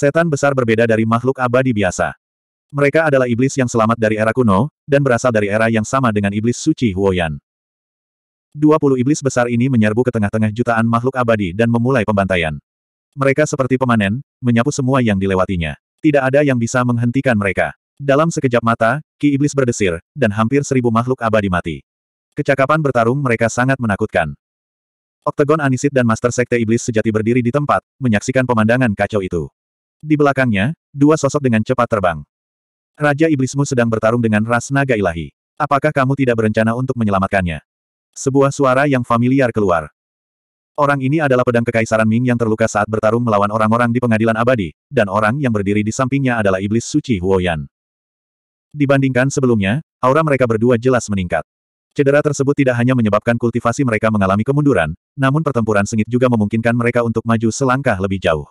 Setan besar berbeda dari makhluk abadi biasa. Mereka adalah iblis yang selamat dari era kuno, dan berasal dari era yang sama dengan iblis suci Huoyan. Dua iblis besar ini menyerbu ke tengah-tengah jutaan makhluk abadi dan memulai pembantaian. Mereka seperti pemanen, menyapu semua yang dilewatinya. Tidak ada yang bisa menghentikan mereka. Dalam sekejap mata, ki iblis berdesir, dan hampir seribu makhluk abadi mati. Kecakapan bertarung mereka sangat menakutkan. Oktagon Anisit dan Master Sekte Iblis sejati berdiri di tempat, menyaksikan pemandangan kacau itu. Di belakangnya, dua sosok dengan cepat terbang. Raja Iblismu sedang bertarung dengan ras naga ilahi. Apakah kamu tidak berencana untuk menyelamatkannya? Sebuah suara yang familiar keluar. Orang ini adalah pedang kekaisaran Ming yang terluka saat bertarung melawan orang-orang di pengadilan abadi, dan orang yang berdiri di sampingnya adalah iblis suci Huoyan. Dibandingkan sebelumnya, aura mereka berdua jelas meningkat. Cedera tersebut tidak hanya menyebabkan kultivasi mereka mengalami kemunduran, namun pertempuran sengit juga memungkinkan mereka untuk maju selangkah lebih jauh.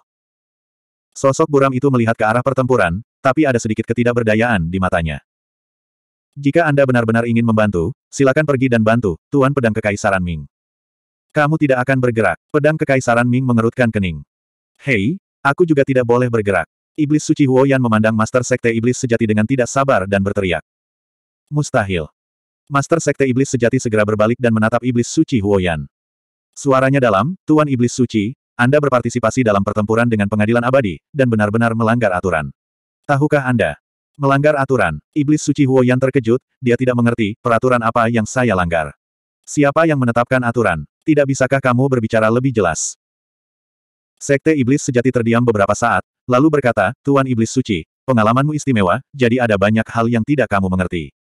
Sosok buram itu melihat ke arah pertempuran, tapi ada sedikit ketidakberdayaan di matanya. Jika Anda benar-benar ingin membantu, silakan pergi dan bantu, Tuan Pedang Kekaisaran Ming. Kamu tidak akan bergerak. Pedang Kekaisaran Ming mengerutkan kening. Hei, aku juga tidak boleh bergerak. Iblis Suci Huoyan memandang Master Sekte Iblis Sejati dengan tidak sabar dan berteriak. Mustahil. Master Sekte Iblis Sejati segera berbalik dan menatap Iblis Suci Huoyan. Suaranya dalam, Tuan Iblis Suci, anda berpartisipasi dalam pertempuran dengan pengadilan abadi, dan benar-benar melanggar aturan. Tahukah Anda? Melanggar aturan, Iblis Suci Huo yang terkejut, dia tidak mengerti peraturan apa yang saya langgar. Siapa yang menetapkan aturan? Tidak bisakah kamu berbicara lebih jelas? Sekte Iblis sejati terdiam beberapa saat, lalu berkata, Tuan Iblis Suci, pengalamanmu istimewa, jadi ada banyak hal yang tidak kamu mengerti.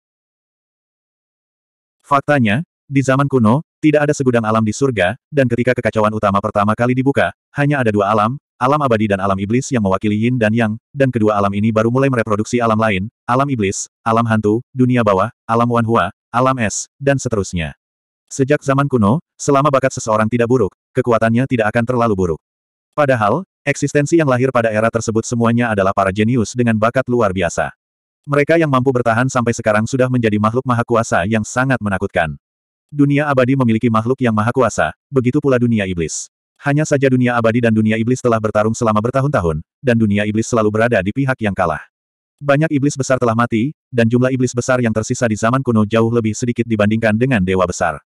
Faktanya, di zaman kuno, tidak ada segudang alam di surga, dan ketika kekacauan utama pertama kali dibuka, hanya ada dua alam, alam abadi dan alam iblis yang mewakili yin dan yang, dan kedua alam ini baru mulai mereproduksi alam lain, alam iblis, alam hantu, dunia bawah, alam wanhua, alam es, dan seterusnya. Sejak zaman kuno, selama bakat seseorang tidak buruk, kekuatannya tidak akan terlalu buruk. Padahal, eksistensi yang lahir pada era tersebut semuanya adalah para jenius dengan bakat luar biasa. Mereka yang mampu bertahan sampai sekarang sudah menjadi makhluk maha kuasa yang sangat menakutkan. Dunia abadi memiliki makhluk yang maha kuasa, begitu pula dunia iblis. Hanya saja dunia abadi dan dunia iblis telah bertarung selama bertahun-tahun, dan dunia iblis selalu berada di pihak yang kalah. Banyak iblis besar telah mati, dan jumlah iblis besar yang tersisa di zaman kuno jauh lebih sedikit dibandingkan dengan dewa besar.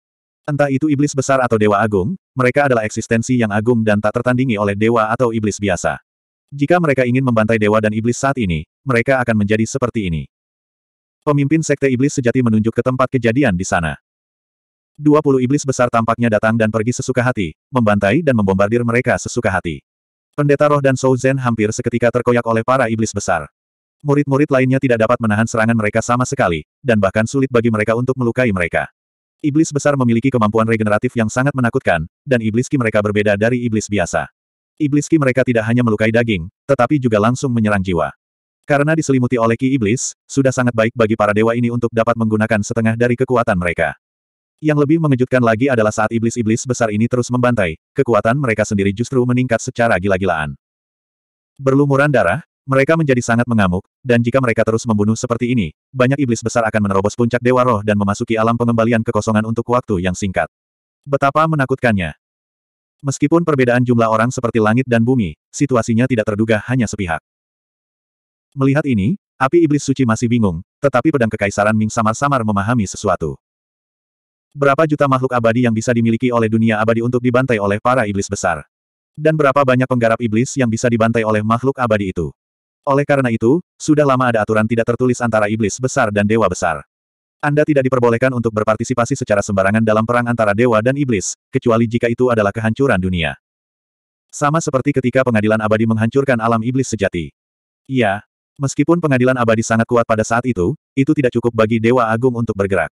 Entah itu iblis besar atau dewa agung, mereka adalah eksistensi yang agung dan tak tertandingi oleh dewa atau iblis biasa. Jika mereka ingin membantai dewa dan iblis saat ini, mereka akan menjadi seperti ini. Pemimpin sekte iblis sejati menunjuk ke tempat kejadian di sana dua puluh iblis besar tampaknya datang dan pergi sesuka hati, membantai dan membombardir mereka sesuka hati. Pendeta roh dan Shou Zhen hampir seketika terkoyak oleh para iblis besar. Murid-murid lainnya tidak dapat menahan serangan mereka sama sekali, dan bahkan sulit bagi mereka untuk melukai mereka. Iblis besar memiliki kemampuan regeneratif yang sangat menakutkan, dan iblis ki mereka berbeda dari iblis biasa. Iblis ki mereka tidak hanya melukai daging, tetapi juga langsung menyerang jiwa. Karena diselimuti oleh ki iblis, sudah sangat baik bagi para dewa ini untuk dapat menggunakan setengah dari kekuatan mereka. Yang lebih mengejutkan lagi adalah saat iblis-iblis besar ini terus membantai, kekuatan mereka sendiri justru meningkat secara gila-gilaan. Berlumuran darah, mereka menjadi sangat mengamuk, dan jika mereka terus membunuh seperti ini, banyak iblis besar akan menerobos puncak Dewa Roh dan memasuki alam pengembalian kekosongan untuk waktu yang singkat. Betapa menakutkannya. Meskipun perbedaan jumlah orang seperti langit dan bumi, situasinya tidak terduga hanya sepihak. Melihat ini, api iblis suci masih bingung, tetapi pedang kekaisaran Ming samar-samar memahami sesuatu. Berapa juta makhluk abadi yang bisa dimiliki oleh dunia abadi untuk dibantai oleh para iblis besar? Dan berapa banyak penggarap iblis yang bisa dibantai oleh makhluk abadi itu? Oleh karena itu, sudah lama ada aturan tidak tertulis antara iblis besar dan dewa besar. Anda tidak diperbolehkan untuk berpartisipasi secara sembarangan dalam perang antara dewa dan iblis, kecuali jika itu adalah kehancuran dunia. Sama seperti ketika pengadilan abadi menghancurkan alam iblis sejati. Iya, Meskipun pengadilan abadi sangat kuat pada saat itu, itu tidak cukup bagi Dewa Agung untuk bergerak.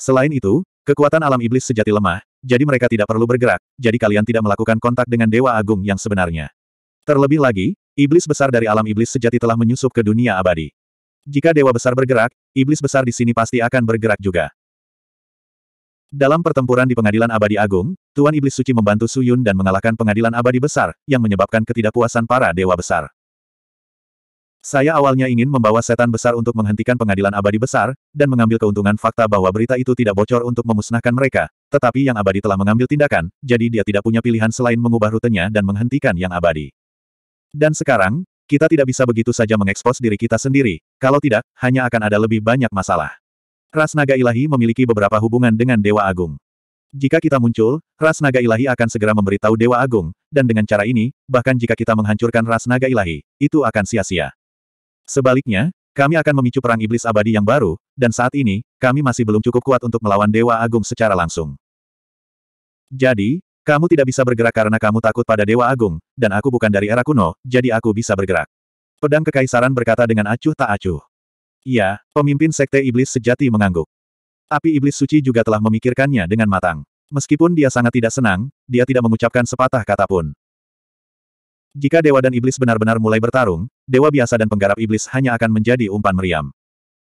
Selain itu, Kekuatan alam iblis sejati lemah, jadi mereka tidak perlu bergerak, jadi kalian tidak melakukan kontak dengan Dewa Agung yang sebenarnya. Terlebih lagi, iblis besar dari alam iblis sejati telah menyusup ke dunia abadi. Jika Dewa Besar bergerak, iblis besar di sini pasti akan bergerak juga. Dalam pertempuran di pengadilan abadi agung, Tuan Iblis Suci membantu Suyun dan mengalahkan pengadilan abadi besar, yang menyebabkan ketidakpuasan para dewa besar. Saya awalnya ingin membawa setan besar untuk menghentikan pengadilan abadi besar, dan mengambil keuntungan fakta bahwa berita itu tidak bocor untuk memusnahkan mereka, tetapi yang abadi telah mengambil tindakan, jadi dia tidak punya pilihan selain mengubah rutenya dan menghentikan yang abadi. Dan sekarang, kita tidak bisa begitu saja mengekspos diri kita sendiri, kalau tidak, hanya akan ada lebih banyak masalah. Ras Naga Ilahi memiliki beberapa hubungan dengan Dewa Agung. Jika kita muncul, ras naga ilahi akan segera memberitahu Dewa Agung, dan dengan cara ini, bahkan jika kita menghancurkan ras naga ilahi, itu akan sia-sia. Sebaliknya, kami akan memicu perang iblis abadi yang baru, dan saat ini, kami masih belum cukup kuat untuk melawan Dewa Agung secara langsung. Jadi, kamu tidak bisa bergerak karena kamu takut pada Dewa Agung, dan aku bukan dari era kuno, jadi aku bisa bergerak. Pedang Kekaisaran berkata dengan acuh tak acuh. Iya, pemimpin Sekte Iblis sejati mengangguk. Api Iblis Suci juga telah memikirkannya dengan matang. Meskipun dia sangat tidak senang, dia tidak mengucapkan sepatah kata pun. Jika Dewa dan Iblis benar-benar mulai bertarung, dewa biasa dan penggarap iblis hanya akan menjadi umpan meriam.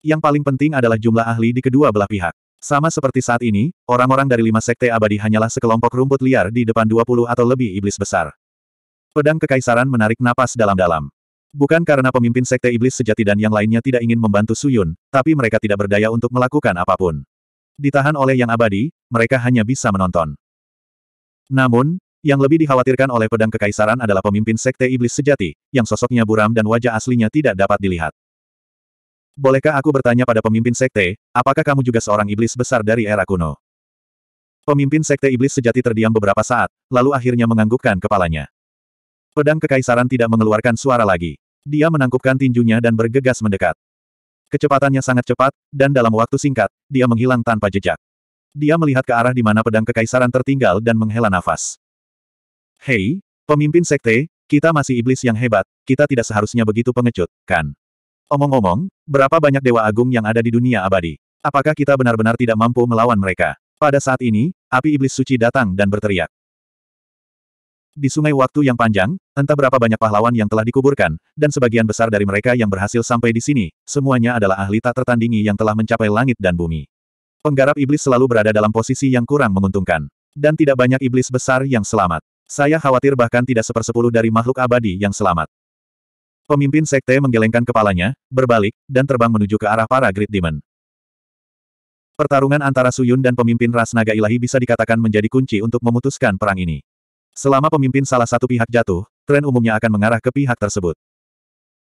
Yang paling penting adalah jumlah ahli di kedua belah pihak. Sama seperti saat ini, orang-orang dari lima sekte abadi hanyalah sekelompok rumput liar di depan 20 atau lebih iblis besar. Pedang kekaisaran menarik napas dalam-dalam. Bukan karena pemimpin sekte iblis sejati dan yang lainnya tidak ingin membantu Suyun, tapi mereka tidak berdaya untuk melakukan apapun. Ditahan oleh yang abadi, mereka hanya bisa menonton. Namun, yang lebih dikhawatirkan oleh pedang kekaisaran adalah pemimpin sekte iblis sejati, yang sosoknya buram dan wajah aslinya tidak dapat dilihat. Bolehkah aku bertanya pada pemimpin sekte, apakah kamu juga seorang iblis besar dari era kuno? Pemimpin sekte iblis sejati terdiam beberapa saat, lalu akhirnya menganggukkan kepalanya. Pedang kekaisaran tidak mengeluarkan suara lagi. Dia menangkupkan tinjunya dan bergegas mendekat. Kecepatannya sangat cepat, dan dalam waktu singkat, dia menghilang tanpa jejak. Dia melihat ke arah di mana pedang kekaisaran tertinggal dan menghela nafas. Hei, pemimpin sekte, kita masih iblis yang hebat, kita tidak seharusnya begitu pengecut, kan? Omong-omong, berapa banyak dewa agung yang ada di dunia abadi? Apakah kita benar-benar tidak mampu melawan mereka? Pada saat ini, api iblis suci datang dan berteriak. Di sungai waktu yang panjang, entah berapa banyak pahlawan yang telah dikuburkan, dan sebagian besar dari mereka yang berhasil sampai di sini, semuanya adalah ahli tak tertandingi yang telah mencapai langit dan bumi. Penggarap iblis selalu berada dalam posisi yang kurang menguntungkan. Dan tidak banyak iblis besar yang selamat. Saya khawatir bahkan tidak sepersepuluh dari makhluk abadi yang selamat. Pemimpin sekte menggelengkan kepalanya, berbalik, dan terbang menuju ke arah para Great Demon. Pertarungan antara Suyun dan pemimpin ras naga ilahi bisa dikatakan menjadi kunci untuk memutuskan perang ini. Selama pemimpin salah satu pihak jatuh, tren umumnya akan mengarah ke pihak tersebut.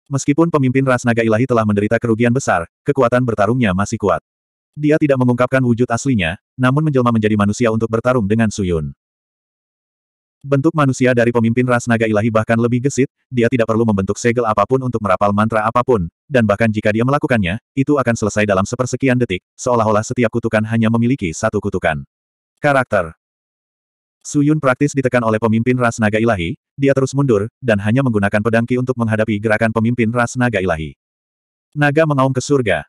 Meskipun pemimpin ras naga ilahi telah menderita kerugian besar, kekuatan bertarungnya masih kuat. Dia tidak mengungkapkan wujud aslinya, namun menjelma menjadi manusia untuk bertarung dengan Suyun. Bentuk manusia dari pemimpin ras naga ilahi bahkan lebih gesit, dia tidak perlu membentuk segel apapun untuk merapal mantra apapun, dan bahkan jika dia melakukannya, itu akan selesai dalam sepersekian detik, seolah-olah setiap kutukan hanya memiliki satu kutukan. Karakter Suyun praktis ditekan oleh pemimpin ras naga ilahi, dia terus mundur, dan hanya menggunakan pedangki untuk menghadapi gerakan pemimpin ras naga ilahi. Naga mengaum ke surga.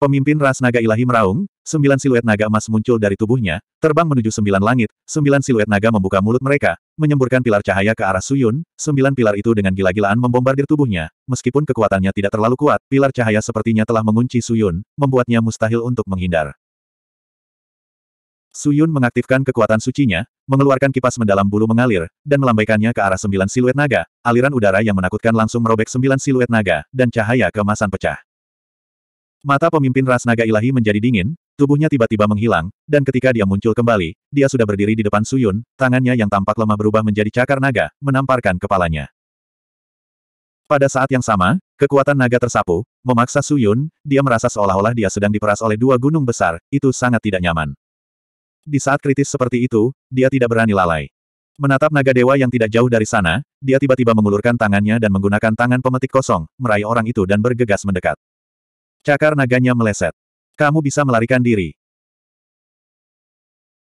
Pemimpin ras naga ilahi meraung, sembilan siluet naga emas muncul dari tubuhnya, terbang menuju sembilan langit, sembilan siluet naga membuka mulut mereka, menyemburkan pilar cahaya ke arah Suyun, sembilan pilar itu dengan gila-gilaan membombardir tubuhnya, meskipun kekuatannya tidak terlalu kuat, pilar cahaya sepertinya telah mengunci Suyun, membuatnya mustahil untuk menghindar. Suyun mengaktifkan kekuatan sucinya, mengeluarkan kipas mendalam bulu mengalir, dan melambaikannya ke arah sembilan siluet naga. Aliran udara yang menakutkan langsung merobek sembilan siluet naga, dan cahaya kemasan pecah. Mata pemimpin ras naga ilahi menjadi dingin, tubuhnya tiba-tiba menghilang, dan ketika dia muncul kembali, dia sudah berdiri di depan Suyun, tangannya yang tampak lemah berubah menjadi cakar naga, menamparkan kepalanya. Pada saat yang sama, kekuatan naga tersapu, memaksa Suyun, dia merasa seolah-olah dia sedang diperas oleh dua gunung besar, itu sangat tidak nyaman. Di saat kritis seperti itu, dia tidak berani lalai. Menatap naga dewa yang tidak jauh dari sana, dia tiba-tiba mengulurkan tangannya dan menggunakan tangan pemetik kosong, meraih orang itu dan bergegas mendekat. Cakar naganya meleset. Kamu bisa melarikan diri.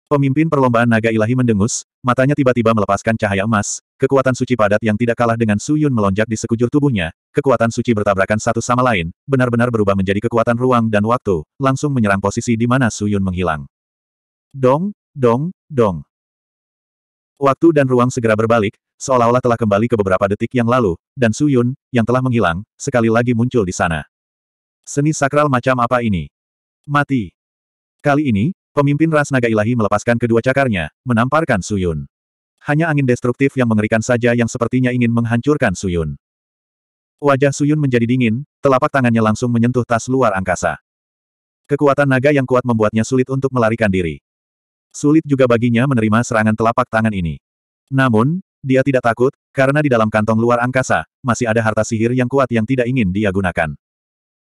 Pemimpin perlombaan naga ilahi mendengus, matanya tiba-tiba melepaskan cahaya emas, kekuatan suci padat yang tidak kalah dengan suyun melonjak di sekujur tubuhnya, kekuatan suci bertabrakan satu sama lain, benar-benar berubah menjadi kekuatan ruang dan waktu, langsung menyerang posisi di mana suyun menghilang. Dong, dong, dong. Waktu dan ruang segera berbalik, seolah-olah telah kembali ke beberapa detik yang lalu, dan suyun, yang telah menghilang, sekali lagi muncul di sana. Seni sakral macam apa ini? Mati. Kali ini, pemimpin ras naga ilahi melepaskan kedua cakarnya, menamparkan Suyun. Hanya angin destruktif yang mengerikan saja yang sepertinya ingin menghancurkan Suyun. Wajah Suyun menjadi dingin, telapak tangannya langsung menyentuh tas luar angkasa. Kekuatan naga yang kuat membuatnya sulit untuk melarikan diri. Sulit juga baginya menerima serangan telapak tangan ini. Namun, dia tidak takut, karena di dalam kantong luar angkasa, masih ada harta sihir yang kuat yang tidak ingin dia gunakan.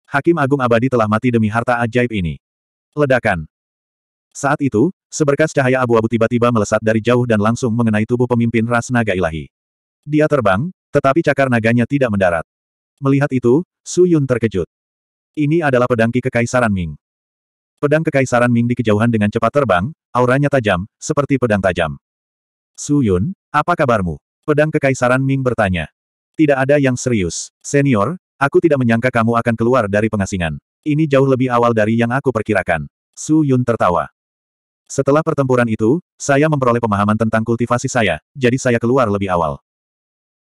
Hakim Agung Abadi telah mati demi harta ajaib ini. Ledakan. Saat itu, seberkas cahaya abu-abu tiba-tiba melesat dari jauh dan langsung mengenai tubuh pemimpin ras naga ilahi. Dia terbang, tetapi cakar naganya tidak mendarat. Melihat itu, Su Yun terkejut. Ini adalah pedangki Kekaisaran Ming. Pedang Kekaisaran Ming di kejauhan dengan cepat terbang, auranya tajam, seperti pedang tajam. Su Yun, apa kabarmu? Pedang Kekaisaran Ming bertanya. Tidak ada yang serius, senior, Aku tidak menyangka kamu akan keluar dari pengasingan. Ini jauh lebih awal dari yang aku perkirakan. Su Yun tertawa. Setelah pertempuran itu, saya memperoleh pemahaman tentang kultivasi saya, jadi saya keluar lebih awal.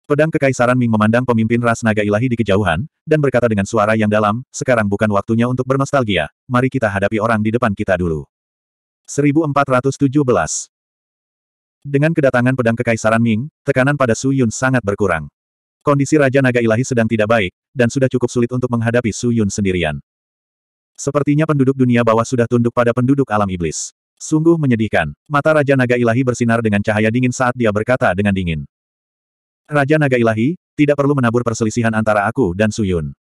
Pedang Kekaisaran Ming memandang pemimpin ras naga ilahi di kejauhan, dan berkata dengan suara yang dalam, sekarang bukan waktunya untuk bernostalgia, mari kita hadapi orang di depan kita dulu. 1417 Dengan kedatangan pedang Kekaisaran Ming, tekanan pada Su Yun sangat berkurang. Kondisi Raja Naga Ilahi sedang tidak baik, dan sudah cukup sulit untuk menghadapi Su Yun sendirian. Sepertinya penduduk dunia bawah sudah tunduk pada penduduk alam iblis. Sungguh menyedihkan, mata Raja Naga Ilahi bersinar dengan cahaya dingin saat dia berkata dengan dingin. Raja Naga Ilahi, tidak perlu menabur perselisihan antara aku dan Su Yun.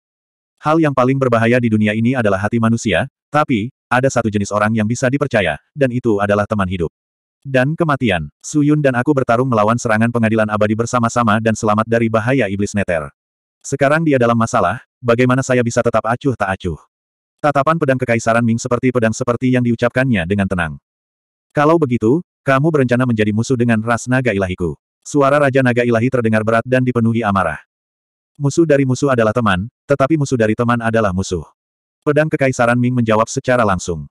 Hal yang paling berbahaya di dunia ini adalah hati manusia, tapi, ada satu jenis orang yang bisa dipercaya, dan itu adalah teman hidup. Dan kematian. Suyun dan aku bertarung melawan serangan pengadilan abadi bersama-sama dan selamat dari bahaya iblis neter. Sekarang dia dalam masalah, bagaimana saya bisa tetap acuh tak acuh? Tatapan pedang kekaisaran Ming seperti pedang seperti yang diucapkannya dengan tenang. Kalau begitu, kamu berencana menjadi musuh dengan ras naga ilahiku. Suara Raja Naga Ilahi terdengar berat dan dipenuhi amarah. Musuh dari musuh adalah teman, tetapi musuh dari teman adalah musuh. Pedang Kekaisaran Ming menjawab secara langsung.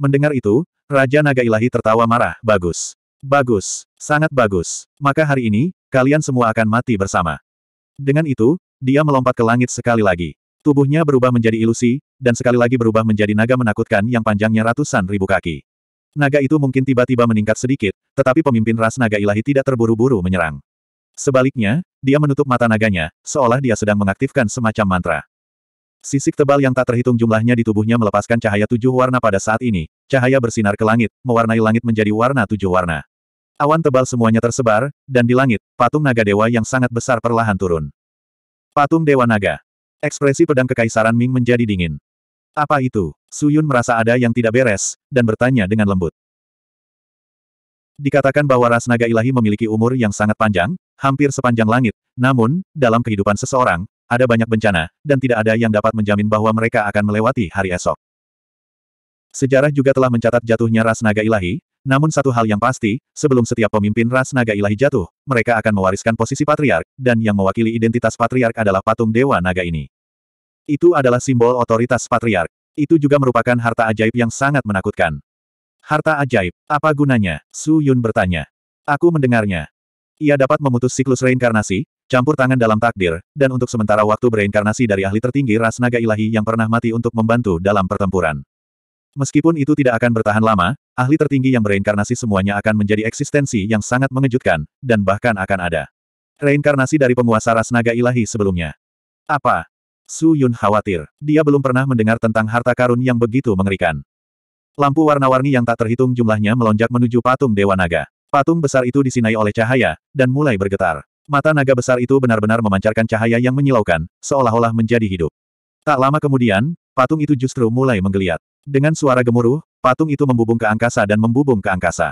Mendengar itu, Raja Naga Ilahi tertawa marah, bagus. Bagus, sangat bagus. Maka hari ini, kalian semua akan mati bersama. Dengan itu, dia melompat ke langit sekali lagi. Tubuhnya berubah menjadi ilusi, dan sekali lagi berubah menjadi naga menakutkan yang panjangnya ratusan ribu kaki. Naga itu mungkin tiba-tiba meningkat sedikit, tetapi pemimpin ras naga ilahi tidak terburu-buru menyerang. Sebaliknya, dia menutup mata naganya, seolah dia sedang mengaktifkan semacam mantra. Sisik tebal yang tak terhitung jumlahnya di tubuhnya melepaskan cahaya tujuh warna pada saat ini. Cahaya bersinar ke langit, mewarnai langit menjadi warna tujuh warna. Awan tebal semuanya tersebar, dan di langit, patung naga dewa yang sangat besar perlahan turun. Patung Dewa Naga. Ekspresi pedang kekaisaran Ming menjadi dingin. Apa itu? Suyun merasa ada yang tidak beres, dan bertanya dengan lembut. Dikatakan bahwa ras naga ilahi memiliki umur yang sangat panjang, hampir sepanjang langit, namun, dalam kehidupan seseorang, ada banyak bencana, dan tidak ada yang dapat menjamin bahwa mereka akan melewati hari esok. Sejarah juga telah mencatat jatuhnya ras naga ilahi, namun satu hal yang pasti, sebelum setiap pemimpin ras naga ilahi jatuh, mereka akan mewariskan posisi patriark, dan yang mewakili identitas patriark adalah patung dewa naga ini. Itu adalah simbol otoritas patriark. Itu juga merupakan harta ajaib yang sangat menakutkan. Harta ajaib, apa gunanya? Su Yun bertanya. Aku mendengarnya. Ia dapat memutus siklus reinkarnasi, campur tangan dalam takdir, dan untuk sementara waktu bereinkarnasi dari ahli tertinggi ras naga ilahi yang pernah mati untuk membantu dalam pertempuran. Meskipun itu tidak akan bertahan lama, ahli tertinggi yang bereinkarnasi semuanya akan menjadi eksistensi yang sangat mengejutkan, dan bahkan akan ada. Reinkarnasi dari penguasa ras naga ilahi sebelumnya. Apa? Su Yun khawatir. Dia belum pernah mendengar tentang harta karun yang begitu mengerikan. Lampu warna-warni yang tak terhitung jumlahnya melonjak menuju patung Dewa Naga. Patung besar itu disinai oleh cahaya, dan mulai bergetar. Mata naga besar itu benar-benar memancarkan cahaya yang menyilaukan, seolah-olah menjadi hidup. Tak lama kemudian, patung itu justru mulai menggeliat. Dengan suara gemuruh, patung itu membubung ke angkasa dan membubung ke angkasa.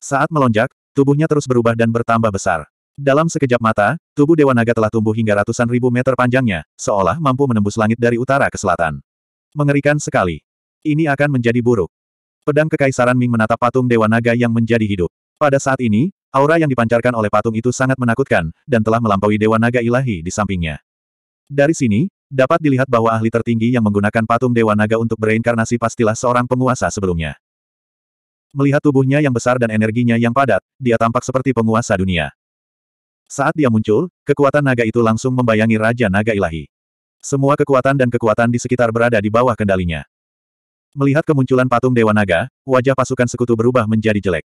Saat melonjak, tubuhnya terus berubah dan bertambah besar. Dalam sekejap mata, tubuh Dewa Naga telah tumbuh hingga ratusan ribu meter panjangnya, seolah mampu menembus langit dari utara ke selatan. Mengerikan sekali. Ini akan menjadi buruk. Pedang Kekaisaran Ming menatap patung Dewa Naga yang menjadi hidup. Pada saat ini, Aura yang dipancarkan oleh patung itu sangat menakutkan, dan telah melampaui Dewa Naga Ilahi di sampingnya. Dari sini, dapat dilihat bahwa ahli tertinggi yang menggunakan patung Dewa Naga untuk bereinkarnasi pastilah seorang penguasa sebelumnya. Melihat tubuhnya yang besar dan energinya yang padat, dia tampak seperti penguasa dunia. Saat dia muncul, kekuatan naga itu langsung membayangi Raja Naga Ilahi. Semua kekuatan dan kekuatan di sekitar berada di bawah kendalinya. Melihat kemunculan patung Dewa Naga, wajah pasukan sekutu berubah menjadi jelek.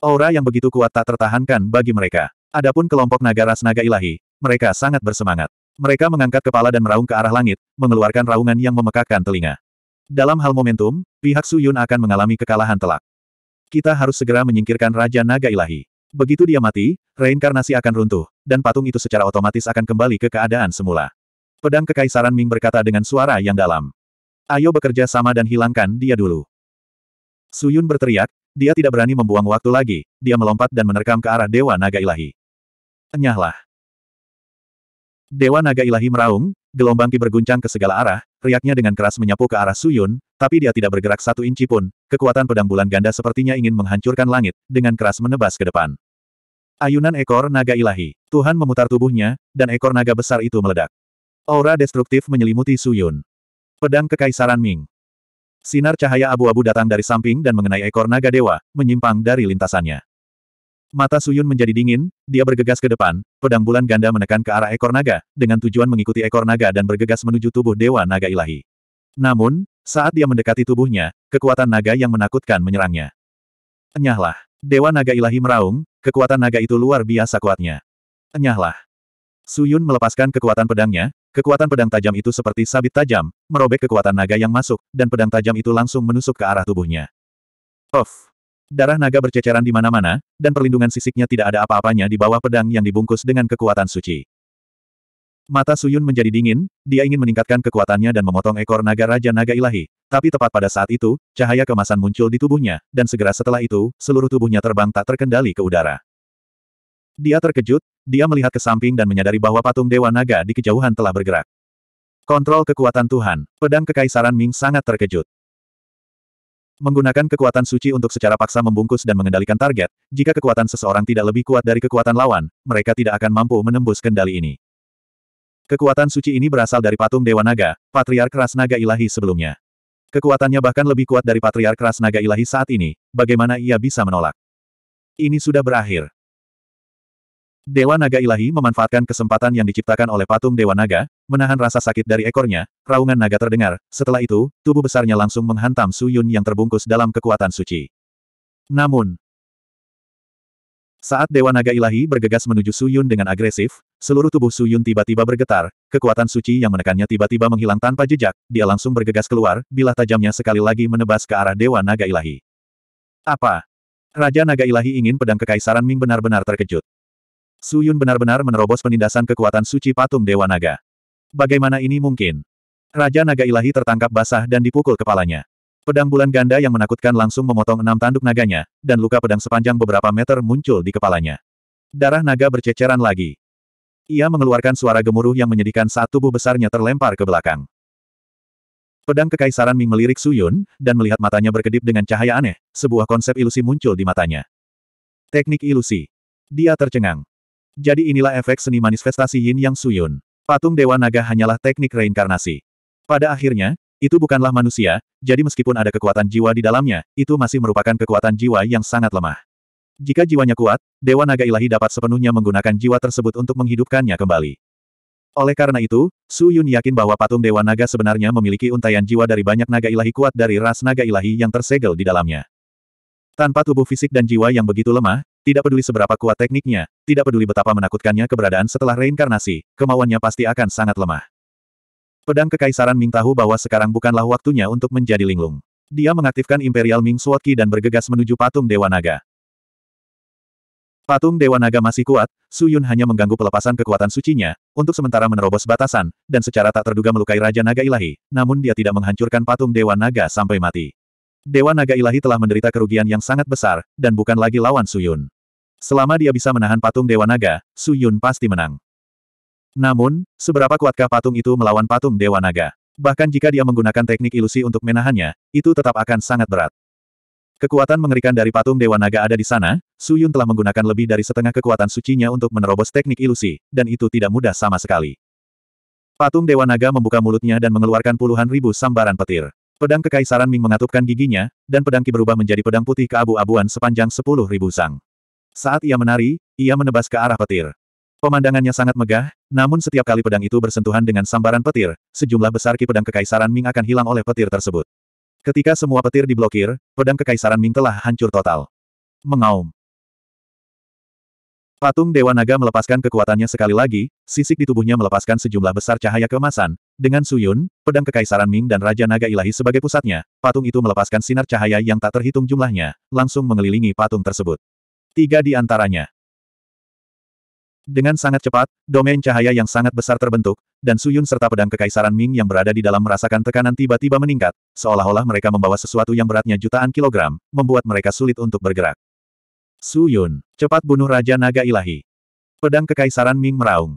Aura yang begitu kuat tak tertahankan bagi mereka. Adapun kelompok naga ras naga ilahi, mereka sangat bersemangat. Mereka mengangkat kepala dan meraung ke arah langit, mengeluarkan raungan yang memekakkan telinga. Dalam hal momentum, pihak Suyun akan mengalami kekalahan telak. Kita harus segera menyingkirkan Raja Naga Ilahi. Begitu dia mati, reinkarnasi akan runtuh, dan patung itu secara otomatis akan kembali ke keadaan semula. Pedang Kekaisaran Ming berkata dengan suara yang dalam. Ayo bekerja sama dan hilangkan dia dulu. Suyun berteriak, dia tidak berani membuang waktu lagi, dia melompat dan menerkam ke arah Dewa Naga Ilahi. Enyahlah. Dewa Naga Ilahi meraung, gelombang ki berguncang ke segala arah, riaknya dengan keras menyapu ke arah Suyun, tapi dia tidak bergerak satu inci pun, kekuatan pedang bulan ganda sepertinya ingin menghancurkan langit, dengan keras menebas ke depan. Ayunan ekor naga ilahi, Tuhan memutar tubuhnya, dan ekor naga besar itu meledak. Aura destruktif menyelimuti Suyun. Pedang Kekaisaran Ming. Sinar cahaya abu-abu datang dari samping dan mengenai ekor naga dewa, menyimpang dari lintasannya. Mata Suyun menjadi dingin, dia bergegas ke depan, pedang bulan ganda menekan ke arah ekor naga, dengan tujuan mengikuti ekor naga dan bergegas menuju tubuh dewa naga ilahi. Namun, saat dia mendekati tubuhnya, kekuatan naga yang menakutkan menyerangnya. Enyahlah, dewa naga ilahi meraung, kekuatan naga itu luar biasa kuatnya. Enyahlah, Suyun melepaskan kekuatan pedangnya, kekuatan pedang tajam itu seperti sabit tajam, merobek kekuatan naga yang masuk, dan pedang tajam itu langsung menusuk ke arah tubuhnya. Of! Darah naga berceceran di mana-mana, dan perlindungan sisiknya tidak ada apa-apanya di bawah pedang yang dibungkus dengan kekuatan suci. Mata Suyun menjadi dingin, dia ingin meningkatkan kekuatannya dan memotong ekor naga Raja Naga Ilahi. Tapi tepat pada saat itu, cahaya kemasan muncul di tubuhnya, dan segera setelah itu, seluruh tubuhnya terbang tak terkendali ke udara. Dia terkejut, dia melihat ke samping dan menyadari bahwa patung Dewa Naga di kejauhan telah bergerak. Kontrol kekuatan Tuhan, pedang kekaisaran Ming sangat terkejut. Menggunakan kekuatan suci untuk secara paksa membungkus dan mengendalikan target, jika kekuatan seseorang tidak lebih kuat dari kekuatan lawan, mereka tidak akan mampu menembus kendali ini. Kekuatan suci ini berasal dari patung Dewa Naga, Patriark Ras Naga Ilahi sebelumnya. Kekuatannya bahkan lebih kuat dari Patriark Ras Naga Ilahi saat ini, bagaimana ia bisa menolak? Ini sudah berakhir. Dewa Naga Ilahi memanfaatkan kesempatan yang diciptakan oleh patung Dewa Naga, menahan rasa sakit dari ekornya, raungan naga terdengar, setelah itu, tubuh besarnya langsung menghantam Su Yun yang terbungkus dalam kekuatan suci. Namun, saat Dewa Naga Ilahi bergegas menuju Su Yun dengan agresif, seluruh tubuh Su Yun tiba-tiba bergetar, kekuatan suci yang menekannya tiba-tiba menghilang tanpa jejak, dia langsung bergegas keluar, bilah tajamnya sekali lagi menebas ke arah Dewa Naga Ilahi. Apa? Raja Naga Ilahi ingin pedang kekaisaran Ming benar-benar terkejut. Su Yun benar-benar menerobos penindasan kekuatan suci patung Dewa Naga. Bagaimana ini mungkin? Raja Naga Ilahi tertangkap basah dan dipukul kepalanya. Pedang bulan ganda yang menakutkan langsung memotong enam tanduk naganya, dan luka pedang sepanjang beberapa meter muncul di kepalanya. Darah naga berceceran lagi. Ia mengeluarkan suara gemuruh yang menyedihkan saat tubuh besarnya terlempar ke belakang. Pedang Kekaisaran Ming melirik Suyun, dan melihat matanya berkedip dengan cahaya aneh, sebuah konsep ilusi muncul di matanya. Teknik ilusi. Dia tercengang. Jadi inilah efek seni manifestasi Yin Yang Suyun. Patung Dewa Naga hanyalah teknik reinkarnasi. Pada akhirnya, itu bukanlah manusia, jadi meskipun ada kekuatan jiwa di dalamnya, itu masih merupakan kekuatan jiwa yang sangat lemah. Jika jiwanya kuat, Dewa Naga Ilahi dapat sepenuhnya menggunakan jiwa tersebut untuk menghidupkannya kembali. Oleh karena itu, Su Yun yakin bahwa patung Dewa Naga sebenarnya memiliki untaian jiwa dari banyak naga ilahi kuat dari ras naga ilahi yang tersegel di dalamnya. Tanpa tubuh fisik dan jiwa yang begitu lemah, tidak peduli seberapa kuat tekniknya, tidak peduli betapa menakutkannya keberadaan setelah reinkarnasi, kemauannya pasti akan sangat lemah. Pedang Kekaisaran Ming tahu bahwa sekarang bukanlah waktunya untuk menjadi linglung. Dia mengaktifkan Imperial Ming Sword Qi dan bergegas menuju patung Dewa Naga. Patung Dewa Naga masih kuat, Su Yun hanya mengganggu pelepasan kekuatan sucinya, untuk sementara menerobos batasan, dan secara tak terduga melukai Raja Naga Ilahi, namun dia tidak menghancurkan patung Dewa Naga sampai mati. Dewa Naga Ilahi telah menderita kerugian yang sangat besar, dan bukan lagi lawan Suyun. Selama dia bisa menahan patung Dewa Naga, Suyun pasti menang. Namun, seberapa kuatkah patung itu melawan patung Dewa Naga? Bahkan jika dia menggunakan teknik ilusi untuk menahannya, itu tetap akan sangat berat. Kekuatan mengerikan dari patung Dewa Naga ada di sana, Suyun telah menggunakan lebih dari setengah kekuatan sucinya untuk menerobos teknik ilusi, dan itu tidak mudah sama sekali. Patung Dewa Naga membuka mulutnya dan mengeluarkan puluhan ribu sambaran petir. Pedang Kekaisaran Ming mengatupkan giginya, dan pedang Ki berubah menjadi pedang putih keabu-abuan sepanjang sepuluh ribu sang. Saat ia menari, ia menebas ke arah petir. Pemandangannya sangat megah, namun setiap kali pedang itu bersentuhan dengan sambaran petir, sejumlah besar Ki pedang Kekaisaran Ming akan hilang oleh petir tersebut. Ketika semua petir diblokir, pedang Kekaisaran Ming telah hancur total. Mengaum. Patung Dewa Naga melepaskan kekuatannya sekali lagi, sisik di tubuhnya melepaskan sejumlah besar cahaya kemasan. Dengan Suyun, pedang kekaisaran Ming dan Raja Naga Ilahi sebagai pusatnya, patung itu melepaskan sinar cahaya yang tak terhitung jumlahnya, langsung mengelilingi patung tersebut. Tiga di antaranya. Dengan sangat cepat, domain cahaya yang sangat besar terbentuk, dan Suyun serta pedang kekaisaran Ming yang berada di dalam merasakan tekanan tiba-tiba meningkat, seolah-olah mereka membawa sesuatu yang beratnya jutaan kilogram, membuat mereka sulit untuk bergerak. Suyun, cepat bunuh Raja Naga Ilahi. Pedang kekaisaran Ming meraung.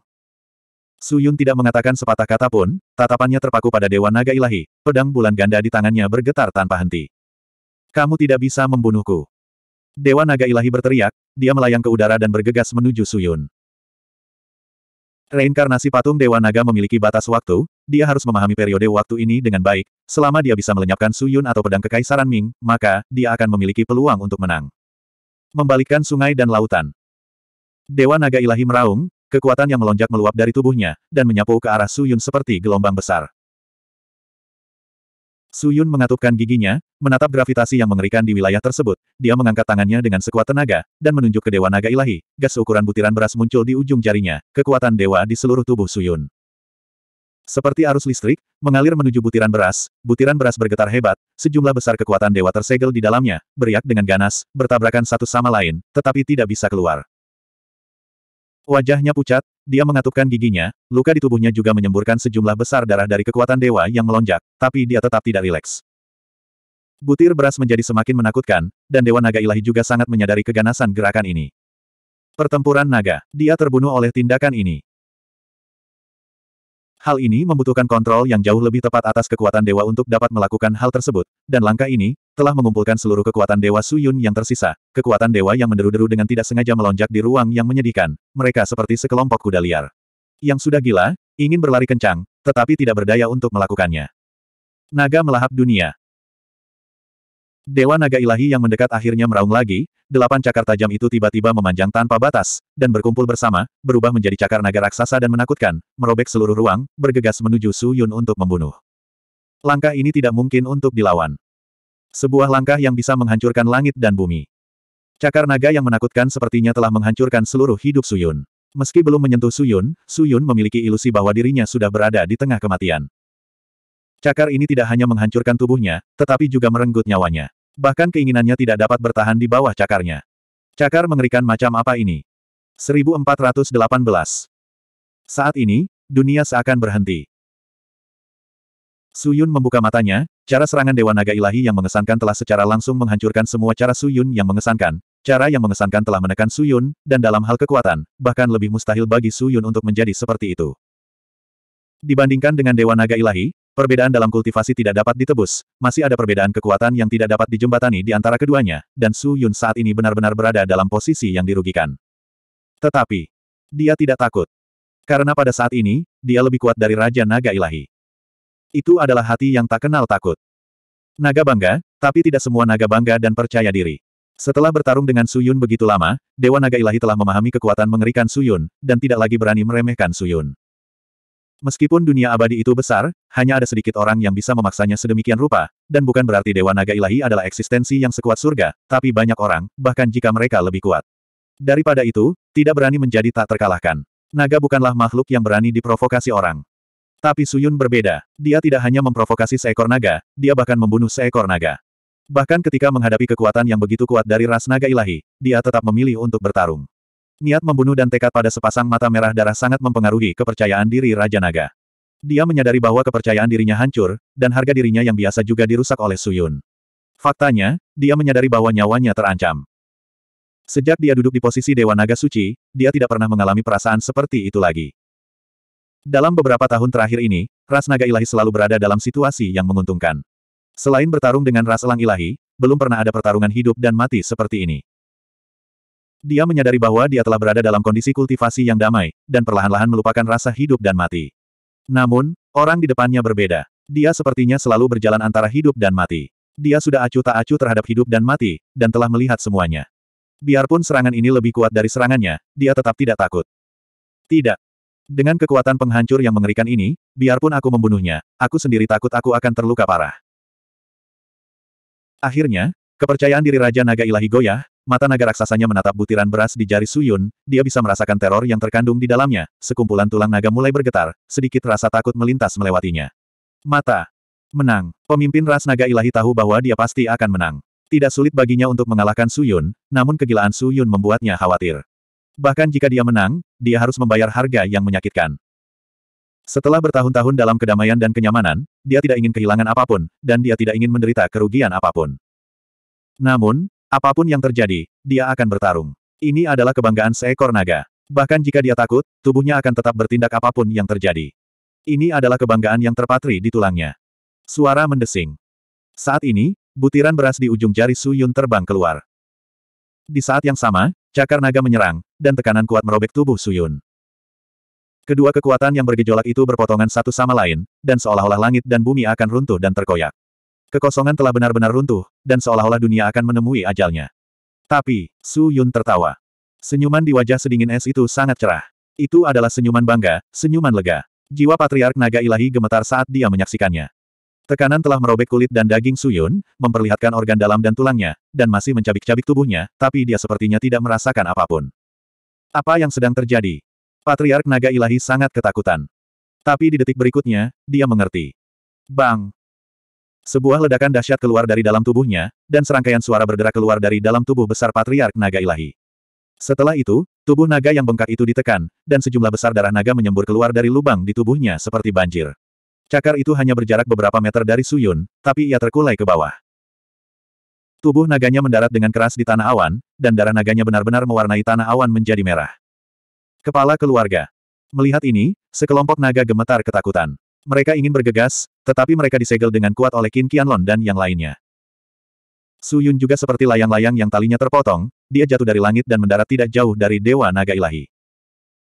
Su Yun tidak mengatakan sepatah kata pun, tatapannya terpaku pada Dewa Naga Ilahi, pedang bulan ganda di tangannya bergetar tanpa henti. Kamu tidak bisa membunuhku. Dewa Naga Ilahi berteriak, dia melayang ke udara dan bergegas menuju Su Yun. Reinkarnasi patung Dewa Naga memiliki batas waktu, dia harus memahami periode waktu ini dengan baik, selama dia bisa melenyapkan Su Yun atau pedang kekaisaran Ming, maka, dia akan memiliki peluang untuk menang. Membalikkan sungai dan lautan. Dewa Naga Ilahi meraung, Kekuatan yang melonjak meluap dari tubuhnya, dan menyapu ke arah Suyun seperti gelombang besar. Suyun mengatupkan giginya, menatap gravitasi yang mengerikan di wilayah tersebut, dia mengangkat tangannya dengan sekuat tenaga, dan menunjuk ke Dewa Naga Ilahi, gas ukuran butiran beras muncul di ujung jarinya, kekuatan dewa di seluruh tubuh Suyun. Seperti arus listrik, mengalir menuju butiran beras, butiran beras bergetar hebat, sejumlah besar kekuatan dewa tersegel di dalamnya, beriak dengan ganas, bertabrakan satu sama lain, tetapi tidak bisa keluar. Wajahnya pucat, dia mengatupkan giginya, luka di tubuhnya juga menyemburkan sejumlah besar darah dari kekuatan dewa yang melonjak, tapi dia tetap tidak rileks. Butir beras menjadi semakin menakutkan, dan Dewa Naga Ilahi juga sangat menyadari keganasan gerakan ini. Pertempuran naga, dia terbunuh oleh tindakan ini. Hal ini membutuhkan kontrol yang jauh lebih tepat atas kekuatan dewa untuk dapat melakukan hal tersebut, dan langkah ini telah mengumpulkan seluruh kekuatan dewa Suyun yang tersisa, kekuatan dewa yang menderu-deru dengan tidak sengaja melonjak di ruang yang menyedihkan. Mereka seperti sekelompok kuda liar. Yang sudah gila, ingin berlari kencang, tetapi tidak berdaya untuk melakukannya. Naga melahap dunia. Dewa naga ilahi yang mendekat akhirnya meraung lagi, delapan cakar tajam itu tiba-tiba memanjang tanpa batas, dan berkumpul bersama, berubah menjadi cakar naga raksasa dan menakutkan, merobek seluruh ruang, bergegas menuju Su Yun untuk membunuh. Langkah ini tidak mungkin untuk dilawan. Sebuah langkah yang bisa menghancurkan langit dan bumi. Cakar naga yang menakutkan sepertinya telah menghancurkan seluruh hidup Suyun. Meski belum menyentuh Suyun, Suyun memiliki ilusi bahwa dirinya sudah berada di tengah kematian. Cakar ini tidak hanya menghancurkan tubuhnya, tetapi juga merenggut nyawanya. Bahkan keinginannya tidak dapat bertahan di bawah cakarnya. Cakar mengerikan macam apa ini? 1418 Saat ini, dunia seakan berhenti. Suyun membuka matanya, cara serangan Dewa Naga Ilahi yang mengesankan telah secara langsung menghancurkan semua cara Suyun yang mengesankan, cara yang mengesankan telah menekan Suyun, dan dalam hal kekuatan, bahkan lebih mustahil bagi Suyun untuk menjadi seperti itu. Dibandingkan dengan Dewa Naga Ilahi, Perbedaan dalam kultivasi tidak dapat ditebus, masih ada perbedaan kekuatan yang tidak dapat dijembatani di antara keduanya, dan Su Yun saat ini benar-benar berada dalam posisi yang dirugikan. Tetapi, dia tidak takut. Karena pada saat ini, dia lebih kuat dari Raja Naga Ilahi. Itu adalah hati yang tak kenal takut. Naga bangga, tapi tidak semua naga bangga dan percaya diri. Setelah bertarung dengan Su Yun begitu lama, Dewa Naga Ilahi telah memahami kekuatan mengerikan Su Yun, dan tidak lagi berani meremehkan Su Yun. Meskipun dunia abadi itu besar, hanya ada sedikit orang yang bisa memaksanya sedemikian rupa, dan bukan berarti Dewa Naga Ilahi adalah eksistensi yang sekuat surga, tapi banyak orang, bahkan jika mereka lebih kuat. Daripada itu, tidak berani menjadi tak terkalahkan. Naga bukanlah makhluk yang berani diprovokasi orang. Tapi Suyun berbeda. Dia tidak hanya memprovokasi seekor naga, dia bahkan membunuh seekor naga. Bahkan ketika menghadapi kekuatan yang begitu kuat dari ras naga ilahi, dia tetap memilih untuk bertarung. Niat membunuh dan tekad pada sepasang mata merah darah sangat mempengaruhi kepercayaan diri Raja Naga. Dia menyadari bahwa kepercayaan dirinya hancur, dan harga dirinya yang biasa juga dirusak oleh Suyun. Faktanya, dia menyadari bahwa nyawanya terancam. Sejak dia duduk di posisi Dewa Naga Suci, dia tidak pernah mengalami perasaan seperti itu lagi. Dalam beberapa tahun terakhir ini, ras naga ilahi selalu berada dalam situasi yang menguntungkan. Selain bertarung dengan ras elang ilahi, belum pernah ada pertarungan hidup dan mati seperti ini. Dia menyadari bahwa dia telah berada dalam kondisi kultivasi yang damai, dan perlahan-lahan melupakan rasa hidup dan mati. Namun, orang di depannya berbeda. Dia sepertinya selalu berjalan antara hidup dan mati. Dia sudah acuh tak acuh terhadap hidup dan mati, dan telah melihat semuanya. Biarpun serangan ini lebih kuat dari serangannya, dia tetap tidak takut. Tidak. Dengan kekuatan penghancur yang mengerikan ini, biarpun aku membunuhnya, aku sendiri takut aku akan terluka parah. Akhirnya, kepercayaan diri Raja Naga Ilahi goyah, Mata naga raksasanya menatap butiran beras di jari Suyun, dia bisa merasakan teror yang terkandung di dalamnya, sekumpulan tulang naga mulai bergetar, sedikit rasa takut melintas melewatinya. Mata. Menang. Pemimpin ras naga ilahi tahu bahwa dia pasti akan menang. Tidak sulit baginya untuk mengalahkan Suyun, namun kegilaan Suyun membuatnya khawatir. Bahkan jika dia menang, dia harus membayar harga yang menyakitkan. Setelah bertahun-tahun dalam kedamaian dan kenyamanan, dia tidak ingin kehilangan apapun, dan dia tidak ingin menderita kerugian apapun. Namun, Apapun yang terjadi, dia akan bertarung. Ini adalah kebanggaan seekor naga. Bahkan jika dia takut, tubuhnya akan tetap bertindak apapun yang terjadi. Ini adalah kebanggaan yang terpatri di tulangnya. Suara mendesing. Saat ini, butiran beras di ujung jari Su Yun terbang keluar. Di saat yang sama, cakar naga menyerang, dan tekanan kuat merobek tubuh Su Yun. Kedua kekuatan yang bergejolak itu berpotongan satu sama lain, dan seolah-olah langit dan bumi akan runtuh dan terkoyak. Kekosongan telah benar-benar runtuh, dan seolah-olah dunia akan menemui ajalnya. Tapi, Su Yun tertawa. Senyuman di wajah sedingin es itu sangat cerah. Itu adalah senyuman bangga, senyuman lega. Jiwa Patriark Naga Ilahi gemetar saat dia menyaksikannya. Tekanan telah merobek kulit dan daging Su Yun, memperlihatkan organ dalam dan tulangnya, dan masih mencabik-cabik tubuhnya, tapi dia sepertinya tidak merasakan apapun. Apa yang sedang terjadi? Patriark Naga Ilahi sangat ketakutan. Tapi di detik berikutnya, dia mengerti. Bang! Sebuah ledakan dahsyat keluar dari dalam tubuhnya, dan serangkaian suara bergerak keluar dari dalam tubuh besar patriark naga ilahi. Setelah itu, tubuh naga yang bengkak itu ditekan, dan sejumlah besar darah naga menyembur keluar dari lubang di tubuhnya seperti banjir. Cakar itu hanya berjarak beberapa meter dari Suyun, tapi ia terkulai ke bawah. Tubuh naganya mendarat dengan keras di tanah awan, dan darah naganya benar-benar mewarnai tanah awan menjadi merah. Kepala keluarga. Melihat ini, sekelompok naga gemetar ketakutan. Mereka ingin bergegas, tetapi mereka disegel dengan kuat oleh Qin Qianlon dan yang lainnya. Su Yun juga seperti layang-layang yang talinya terpotong, dia jatuh dari langit dan mendarat tidak jauh dari Dewa Naga Ilahi.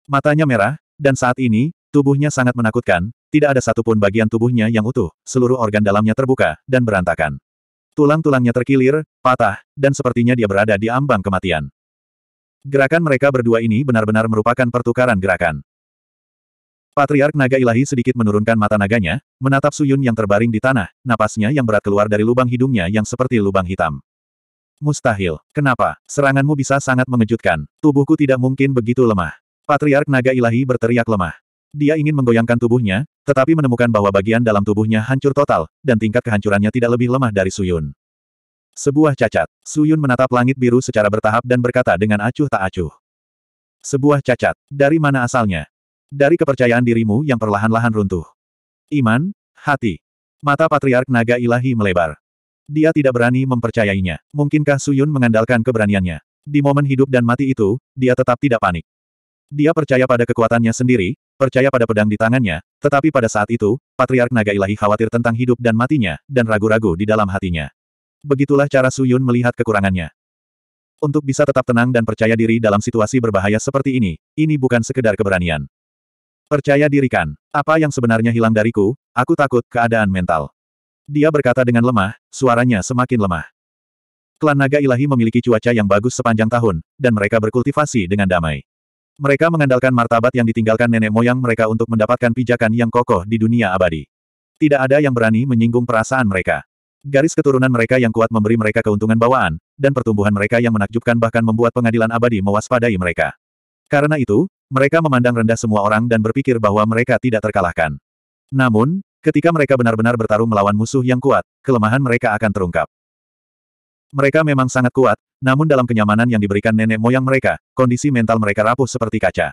Matanya merah, dan saat ini, tubuhnya sangat menakutkan, tidak ada satupun bagian tubuhnya yang utuh, seluruh organ dalamnya terbuka, dan berantakan. Tulang-tulangnya terkilir, patah, dan sepertinya dia berada di ambang kematian. Gerakan mereka berdua ini benar-benar merupakan pertukaran gerakan. Patriark Naga Ilahi sedikit menurunkan mata naganya, menatap Suyun yang terbaring di tanah, napasnya yang berat keluar dari lubang hidungnya yang seperti lubang hitam. Mustahil. Kenapa? Seranganmu bisa sangat mengejutkan. Tubuhku tidak mungkin begitu lemah. Patriark Naga Ilahi berteriak lemah. Dia ingin menggoyangkan tubuhnya, tetapi menemukan bahwa bagian dalam tubuhnya hancur total, dan tingkat kehancurannya tidak lebih lemah dari Suyun. Sebuah cacat. Suyun menatap langit biru secara bertahap dan berkata dengan acuh tak acuh. Sebuah cacat. Dari mana asalnya? Dari kepercayaan dirimu yang perlahan-lahan runtuh. Iman, hati. Mata Patriark Naga Ilahi melebar. Dia tidak berani mempercayainya. Mungkinkah Suyun mengandalkan keberaniannya? Di momen hidup dan mati itu, dia tetap tidak panik. Dia percaya pada kekuatannya sendiri, percaya pada pedang di tangannya, tetapi pada saat itu, Patriark Naga Ilahi khawatir tentang hidup dan matinya, dan ragu-ragu di dalam hatinya. Begitulah cara Suyun melihat kekurangannya. Untuk bisa tetap tenang dan percaya diri dalam situasi berbahaya seperti ini, ini bukan sekedar keberanian. Percaya dirikan. Apa yang sebenarnya hilang dariku, aku takut keadaan mental. Dia berkata dengan lemah, suaranya semakin lemah. Klan Naga Ilahi memiliki cuaca yang bagus sepanjang tahun, dan mereka berkultivasi dengan damai. Mereka mengandalkan martabat yang ditinggalkan nenek moyang mereka untuk mendapatkan pijakan yang kokoh di dunia abadi. Tidak ada yang berani menyinggung perasaan mereka. Garis keturunan mereka yang kuat memberi mereka keuntungan bawaan, dan pertumbuhan mereka yang menakjubkan bahkan membuat pengadilan abadi mewaspadai mereka. Karena itu, mereka memandang rendah semua orang dan berpikir bahwa mereka tidak terkalahkan. Namun, ketika mereka benar-benar bertarung melawan musuh yang kuat, kelemahan mereka akan terungkap. Mereka memang sangat kuat, namun dalam kenyamanan yang diberikan nenek moyang mereka, kondisi mental mereka rapuh seperti kaca.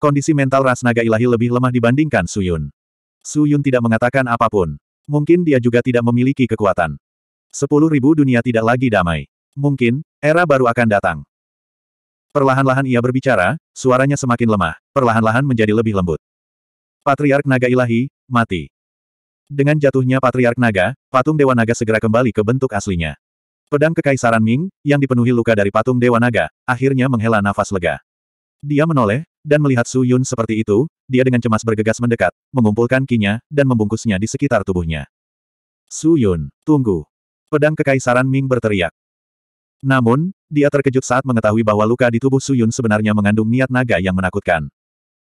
Kondisi mental ras naga ilahi lebih lemah dibandingkan Suyun. Suyun tidak mengatakan apapun. Mungkin dia juga tidak memiliki kekuatan. Sepuluh ribu dunia tidak lagi damai. Mungkin, era baru akan datang. Perlahan-lahan ia berbicara, suaranya semakin lemah, perlahan-lahan menjadi lebih lembut. Patriark Naga Ilahi, mati. Dengan jatuhnya Patriark Naga, patung Dewa Naga segera kembali ke bentuk aslinya. Pedang Kekaisaran Ming, yang dipenuhi luka dari patung Dewa Naga, akhirnya menghela nafas lega. Dia menoleh, dan melihat Su Yun seperti itu, dia dengan cemas bergegas mendekat, mengumpulkan kinya, dan membungkusnya di sekitar tubuhnya. Su Yun, tunggu. Pedang Kekaisaran Ming berteriak. Namun, dia terkejut saat mengetahui bahwa luka di tubuh Suyun sebenarnya mengandung niat naga yang menakutkan.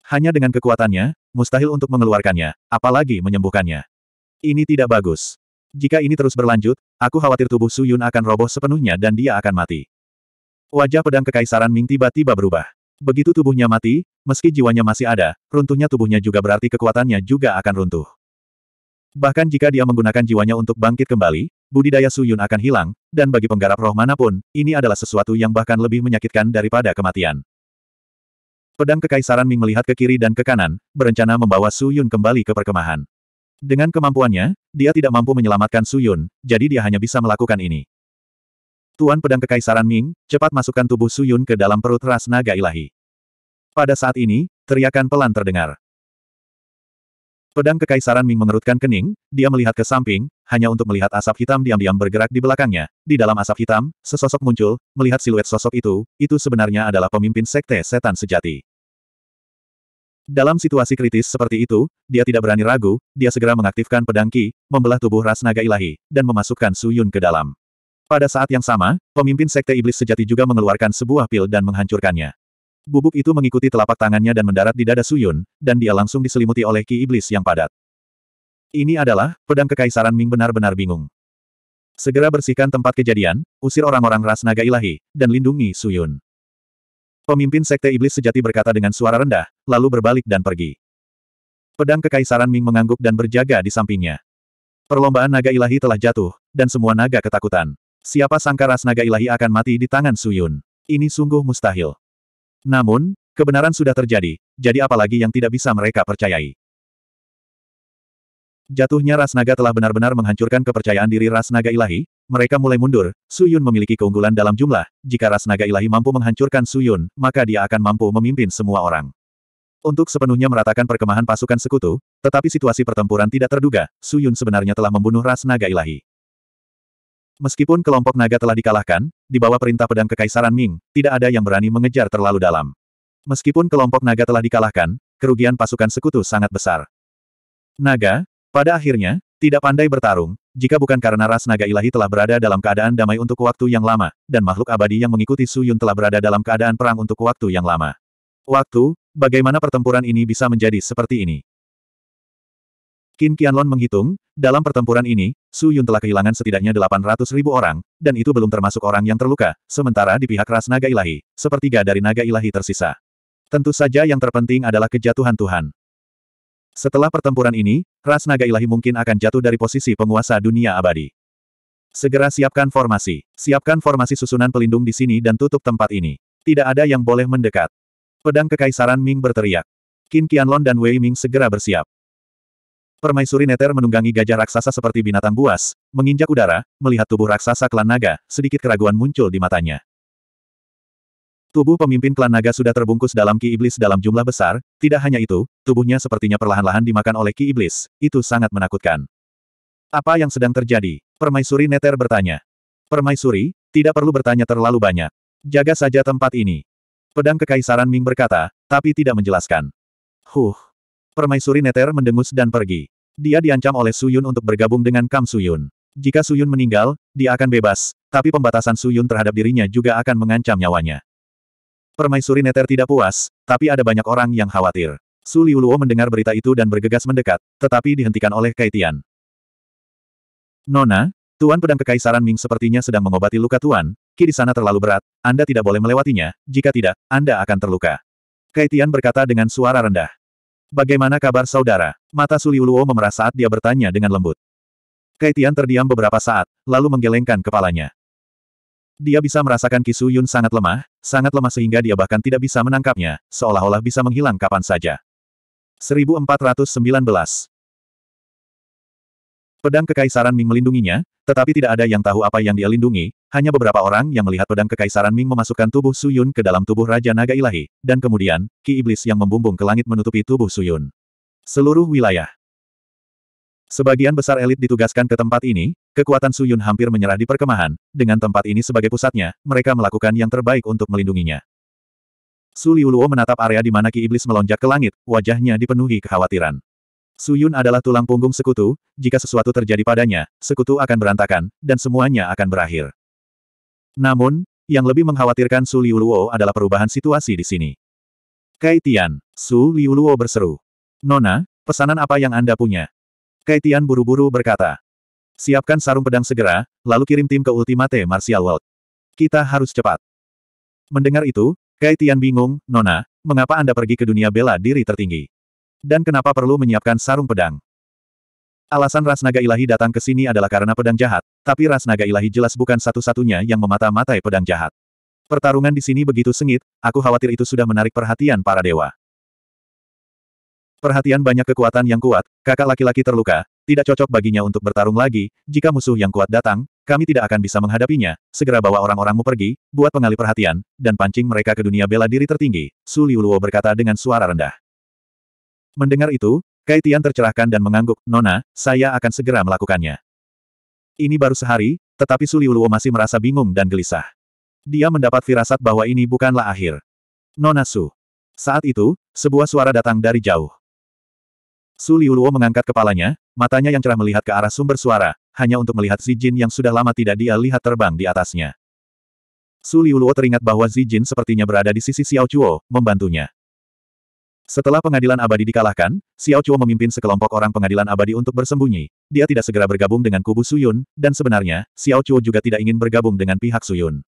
Hanya dengan kekuatannya, mustahil untuk mengeluarkannya, apalagi menyembuhkannya. Ini tidak bagus. Jika ini terus berlanjut, aku khawatir tubuh Suyun akan roboh sepenuhnya dan dia akan mati. Wajah pedang kekaisaran Ming tiba-tiba berubah. Begitu tubuhnya mati, meski jiwanya masih ada, runtuhnya tubuhnya juga berarti kekuatannya juga akan runtuh. Bahkan jika dia menggunakan jiwanya untuk bangkit kembali, budidaya Suyun akan hilang, dan bagi penggarap roh manapun, ini adalah sesuatu yang bahkan lebih menyakitkan daripada kematian. Pedang Kekaisaran Ming melihat ke kiri dan ke kanan, berencana membawa Suyun kembali ke perkemahan. Dengan kemampuannya, dia tidak mampu menyelamatkan Suyun, jadi dia hanya bisa melakukan ini. Tuan Pedang Kekaisaran Ming, cepat masukkan tubuh Suyun ke dalam perut ras naga ilahi. Pada saat ini, teriakan pelan terdengar. Pedang Kekaisaran Ming mengerutkan kening, dia melihat ke samping, hanya untuk melihat asap hitam diam-diam bergerak di belakangnya. Di dalam asap hitam, sesosok muncul, melihat siluet sosok itu, itu sebenarnya adalah pemimpin sekte setan sejati. Dalam situasi kritis seperti itu, dia tidak berani ragu, dia segera mengaktifkan pedang Ki, membelah tubuh ras naga ilahi, dan memasukkan Suyun ke dalam. Pada saat yang sama, pemimpin sekte iblis sejati juga mengeluarkan sebuah pil dan menghancurkannya. Bubuk itu mengikuti telapak tangannya dan mendarat di dada Suyun, dan dia langsung diselimuti oleh ki iblis yang padat. Ini adalah, pedang kekaisaran Ming benar-benar bingung. Segera bersihkan tempat kejadian, usir orang-orang ras naga ilahi, dan lindungi Suyun. Pemimpin Sekte Iblis Sejati berkata dengan suara rendah, lalu berbalik dan pergi. Pedang kekaisaran Ming mengangguk dan berjaga di sampingnya. Perlombaan naga ilahi telah jatuh, dan semua naga ketakutan. Siapa sangka ras naga ilahi akan mati di tangan Suyun? Ini sungguh mustahil. Namun, kebenaran sudah terjadi, jadi apalagi yang tidak bisa mereka percayai. Jatuhnya ras naga telah benar-benar menghancurkan kepercayaan diri ras naga ilahi, mereka mulai mundur, Su Yun memiliki keunggulan dalam jumlah, jika ras naga ilahi mampu menghancurkan Su Yun, maka dia akan mampu memimpin semua orang. Untuk sepenuhnya meratakan perkemahan pasukan sekutu, tetapi situasi pertempuran tidak terduga, Su Yun sebenarnya telah membunuh ras naga ilahi. Meskipun kelompok naga telah dikalahkan, di bawah perintah pedang Kekaisaran Ming, tidak ada yang berani mengejar terlalu dalam. Meskipun kelompok naga telah dikalahkan, kerugian pasukan sekutu sangat besar. Naga, pada akhirnya, tidak pandai bertarung, jika bukan karena ras naga ilahi telah berada dalam keadaan damai untuk waktu yang lama, dan makhluk abadi yang mengikuti Suyun telah berada dalam keadaan perang untuk waktu yang lama. Waktu, bagaimana pertempuran ini bisa menjadi seperti ini? Qin Qianlong menghitung, dalam pertempuran ini, Su Yun telah kehilangan setidaknya 800 ribu orang, dan itu belum termasuk orang yang terluka, sementara di pihak ras naga ilahi, sepertiga dari naga ilahi tersisa. Tentu saja yang terpenting adalah kejatuhan Tuhan. Setelah pertempuran ini, ras naga ilahi mungkin akan jatuh dari posisi penguasa dunia abadi. Segera siapkan formasi. Siapkan formasi susunan pelindung di sini dan tutup tempat ini. Tidak ada yang boleh mendekat. Pedang Kekaisaran Ming berteriak. Qin Qianlong dan Wei Ming segera bersiap. Permaisuri Neter menunggangi gajah raksasa seperti binatang buas, menginjak udara, melihat tubuh raksasa klan naga, sedikit keraguan muncul di matanya. Tubuh pemimpin klan naga sudah terbungkus dalam ki iblis dalam jumlah besar, tidak hanya itu, tubuhnya sepertinya perlahan-lahan dimakan oleh ki iblis, itu sangat menakutkan. Apa yang sedang terjadi? Permaisuri Neter bertanya. Permaisuri, tidak perlu bertanya terlalu banyak. Jaga saja tempat ini. Pedang Kekaisaran Ming berkata, tapi tidak menjelaskan. Huh. Permaisuri Neter mendengus dan pergi. Dia diancam oleh Suyun untuk bergabung dengan Kam Suyun. Jika Suyun meninggal, dia akan bebas, tapi pembatasan Suyun terhadap dirinya juga akan mengancam nyawanya. Permaisuri Neter tidak puas, tapi ada banyak orang yang khawatir. Su Liuluo mendengar berita itu dan bergegas mendekat, tetapi dihentikan oleh Kaitian. Nona, Tuan Pedang Kekaisaran Ming sepertinya sedang mengobati luka Tuan, Ki di sana terlalu berat, Anda tidak boleh melewatinya, jika tidak, Anda akan terluka. Kaitian berkata dengan suara rendah. Bagaimana kabar saudara? Mata Suliuluo memerah saat dia bertanya dengan lembut. Kaitian terdiam beberapa saat, lalu menggelengkan kepalanya. Dia bisa merasakan Kisu Yun sangat lemah, sangat lemah sehingga dia bahkan tidak bisa menangkapnya, seolah-olah bisa menghilang kapan saja. 1419. Pedang Kekaisaran Ming melindunginya, tetapi tidak ada yang tahu apa yang dia lindungi, hanya beberapa orang yang melihat pedang Kekaisaran Ming memasukkan tubuh Suyun ke dalam tubuh Raja Naga Ilahi, dan kemudian, ki iblis yang membumbung ke langit menutupi tubuh Suyun. Seluruh wilayah. Sebagian besar elit ditugaskan ke tempat ini, kekuatan Suyun hampir menyerah di perkemahan, dengan tempat ini sebagai pusatnya, mereka melakukan yang terbaik untuk melindunginya. Su Liuluo menatap area di mana ki iblis melonjak ke langit, wajahnya dipenuhi kekhawatiran. Su Yun adalah tulang punggung sekutu, jika sesuatu terjadi padanya, sekutu akan berantakan, dan semuanya akan berakhir. Namun, yang lebih mengkhawatirkan Su Liuluo adalah perubahan situasi di sini. Kaitian, Tian, Su Liuluo berseru. Nona, pesanan apa yang Anda punya? Kaitian buru-buru berkata. Siapkan sarung pedang segera, lalu kirim tim ke Ultimate Martial World. Kita harus cepat. Mendengar itu, Kaitian bingung, Nona, mengapa Anda pergi ke dunia bela diri tertinggi? Dan kenapa perlu menyiapkan sarung pedang? Alasan ras naga ilahi datang ke sini adalah karena pedang jahat, tapi ras naga ilahi jelas bukan satu-satunya yang memata-matai pedang jahat. Pertarungan di sini begitu sengit, aku khawatir itu sudah menarik perhatian para dewa. Perhatian banyak kekuatan yang kuat, kakak laki-laki terluka, tidak cocok baginya untuk bertarung lagi, jika musuh yang kuat datang, kami tidak akan bisa menghadapinya, segera bawa orang-orangmu pergi, buat pengalih perhatian, dan pancing mereka ke dunia bela diri tertinggi, Su Liuluo berkata dengan suara rendah. Mendengar itu, Kaitian tercerahkan dan mengangguk, Nona, saya akan segera melakukannya. Ini baru sehari, tetapi Suliuluo masih merasa bingung dan gelisah. Dia mendapat firasat bahwa ini bukanlah akhir. Nona Su. Saat itu, sebuah suara datang dari jauh. Suliuluo mengangkat kepalanya, matanya yang cerah melihat ke arah sumber suara, hanya untuk melihat Jin yang sudah lama tidak dia lihat terbang di atasnya. Su Liuluo teringat bahwa Zijin sepertinya berada di sisi Xiao Chuo, membantunya. Setelah pengadilan abadi dikalahkan, Xiao Chuo memimpin sekelompok orang pengadilan abadi untuk bersembunyi. Dia tidak segera bergabung dengan kubu Suyun, dan sebenarnya, Xiao Chuo juga tidak ingin bergabung dengan pihak Suyun.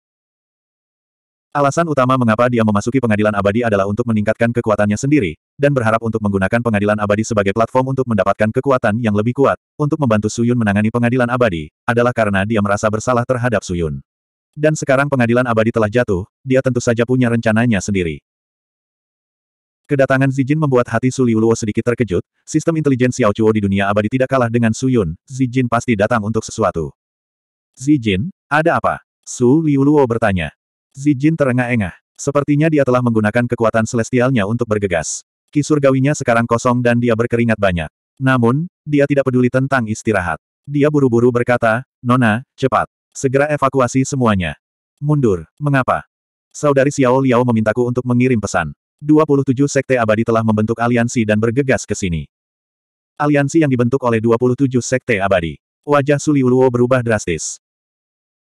Alasan utama mengapa dia memasuki pengadilan abadi adalah untuk meningkatkan kekuatannya sendiri, dan berharap untuk menggunakan pengadilan abadi sebagai platform untuk mendapatkan kekuatan yang lebih kuat, untuk membantu Suyun menangani pengadilan abadi, adalah karena dia merasa bersalah terhadap Suyun. Dan sekarang pengadilan abadi telah jatuh, dia tentu saja punya rencananya sendiri. Kedatangan Zijin membuat hati Su Liuluo sedikit terkejut, sistem intelijen Xiao Chuo di dunia abadi tidak kalah dengan Su Yun, Zijin pasti datang untuk sesuatu. Zijin, ada apa? Su Liuluo bertanya. Zijin terengah-engah. Sepertinya dia telah menggunakan kekuatan celestialnya untuk bergegas. Kisurgawinya sekarang kosong dan dia berkeringat banyak. Namun, dia tidak peduli tentang istirahat. Dia buru-buru berkata, Nona, cepat. Segera evakuasi semuanya. Mundur, mengapa? Saudari Xiao Liao memintaku untuk mengirim pesan. 27 sekte abadi telah membentuk aliansi dan bergegas ke sini. Aliansi yang dibentuk oleh 27 sekte abadi. Wajah Suliuluo berubah drastis.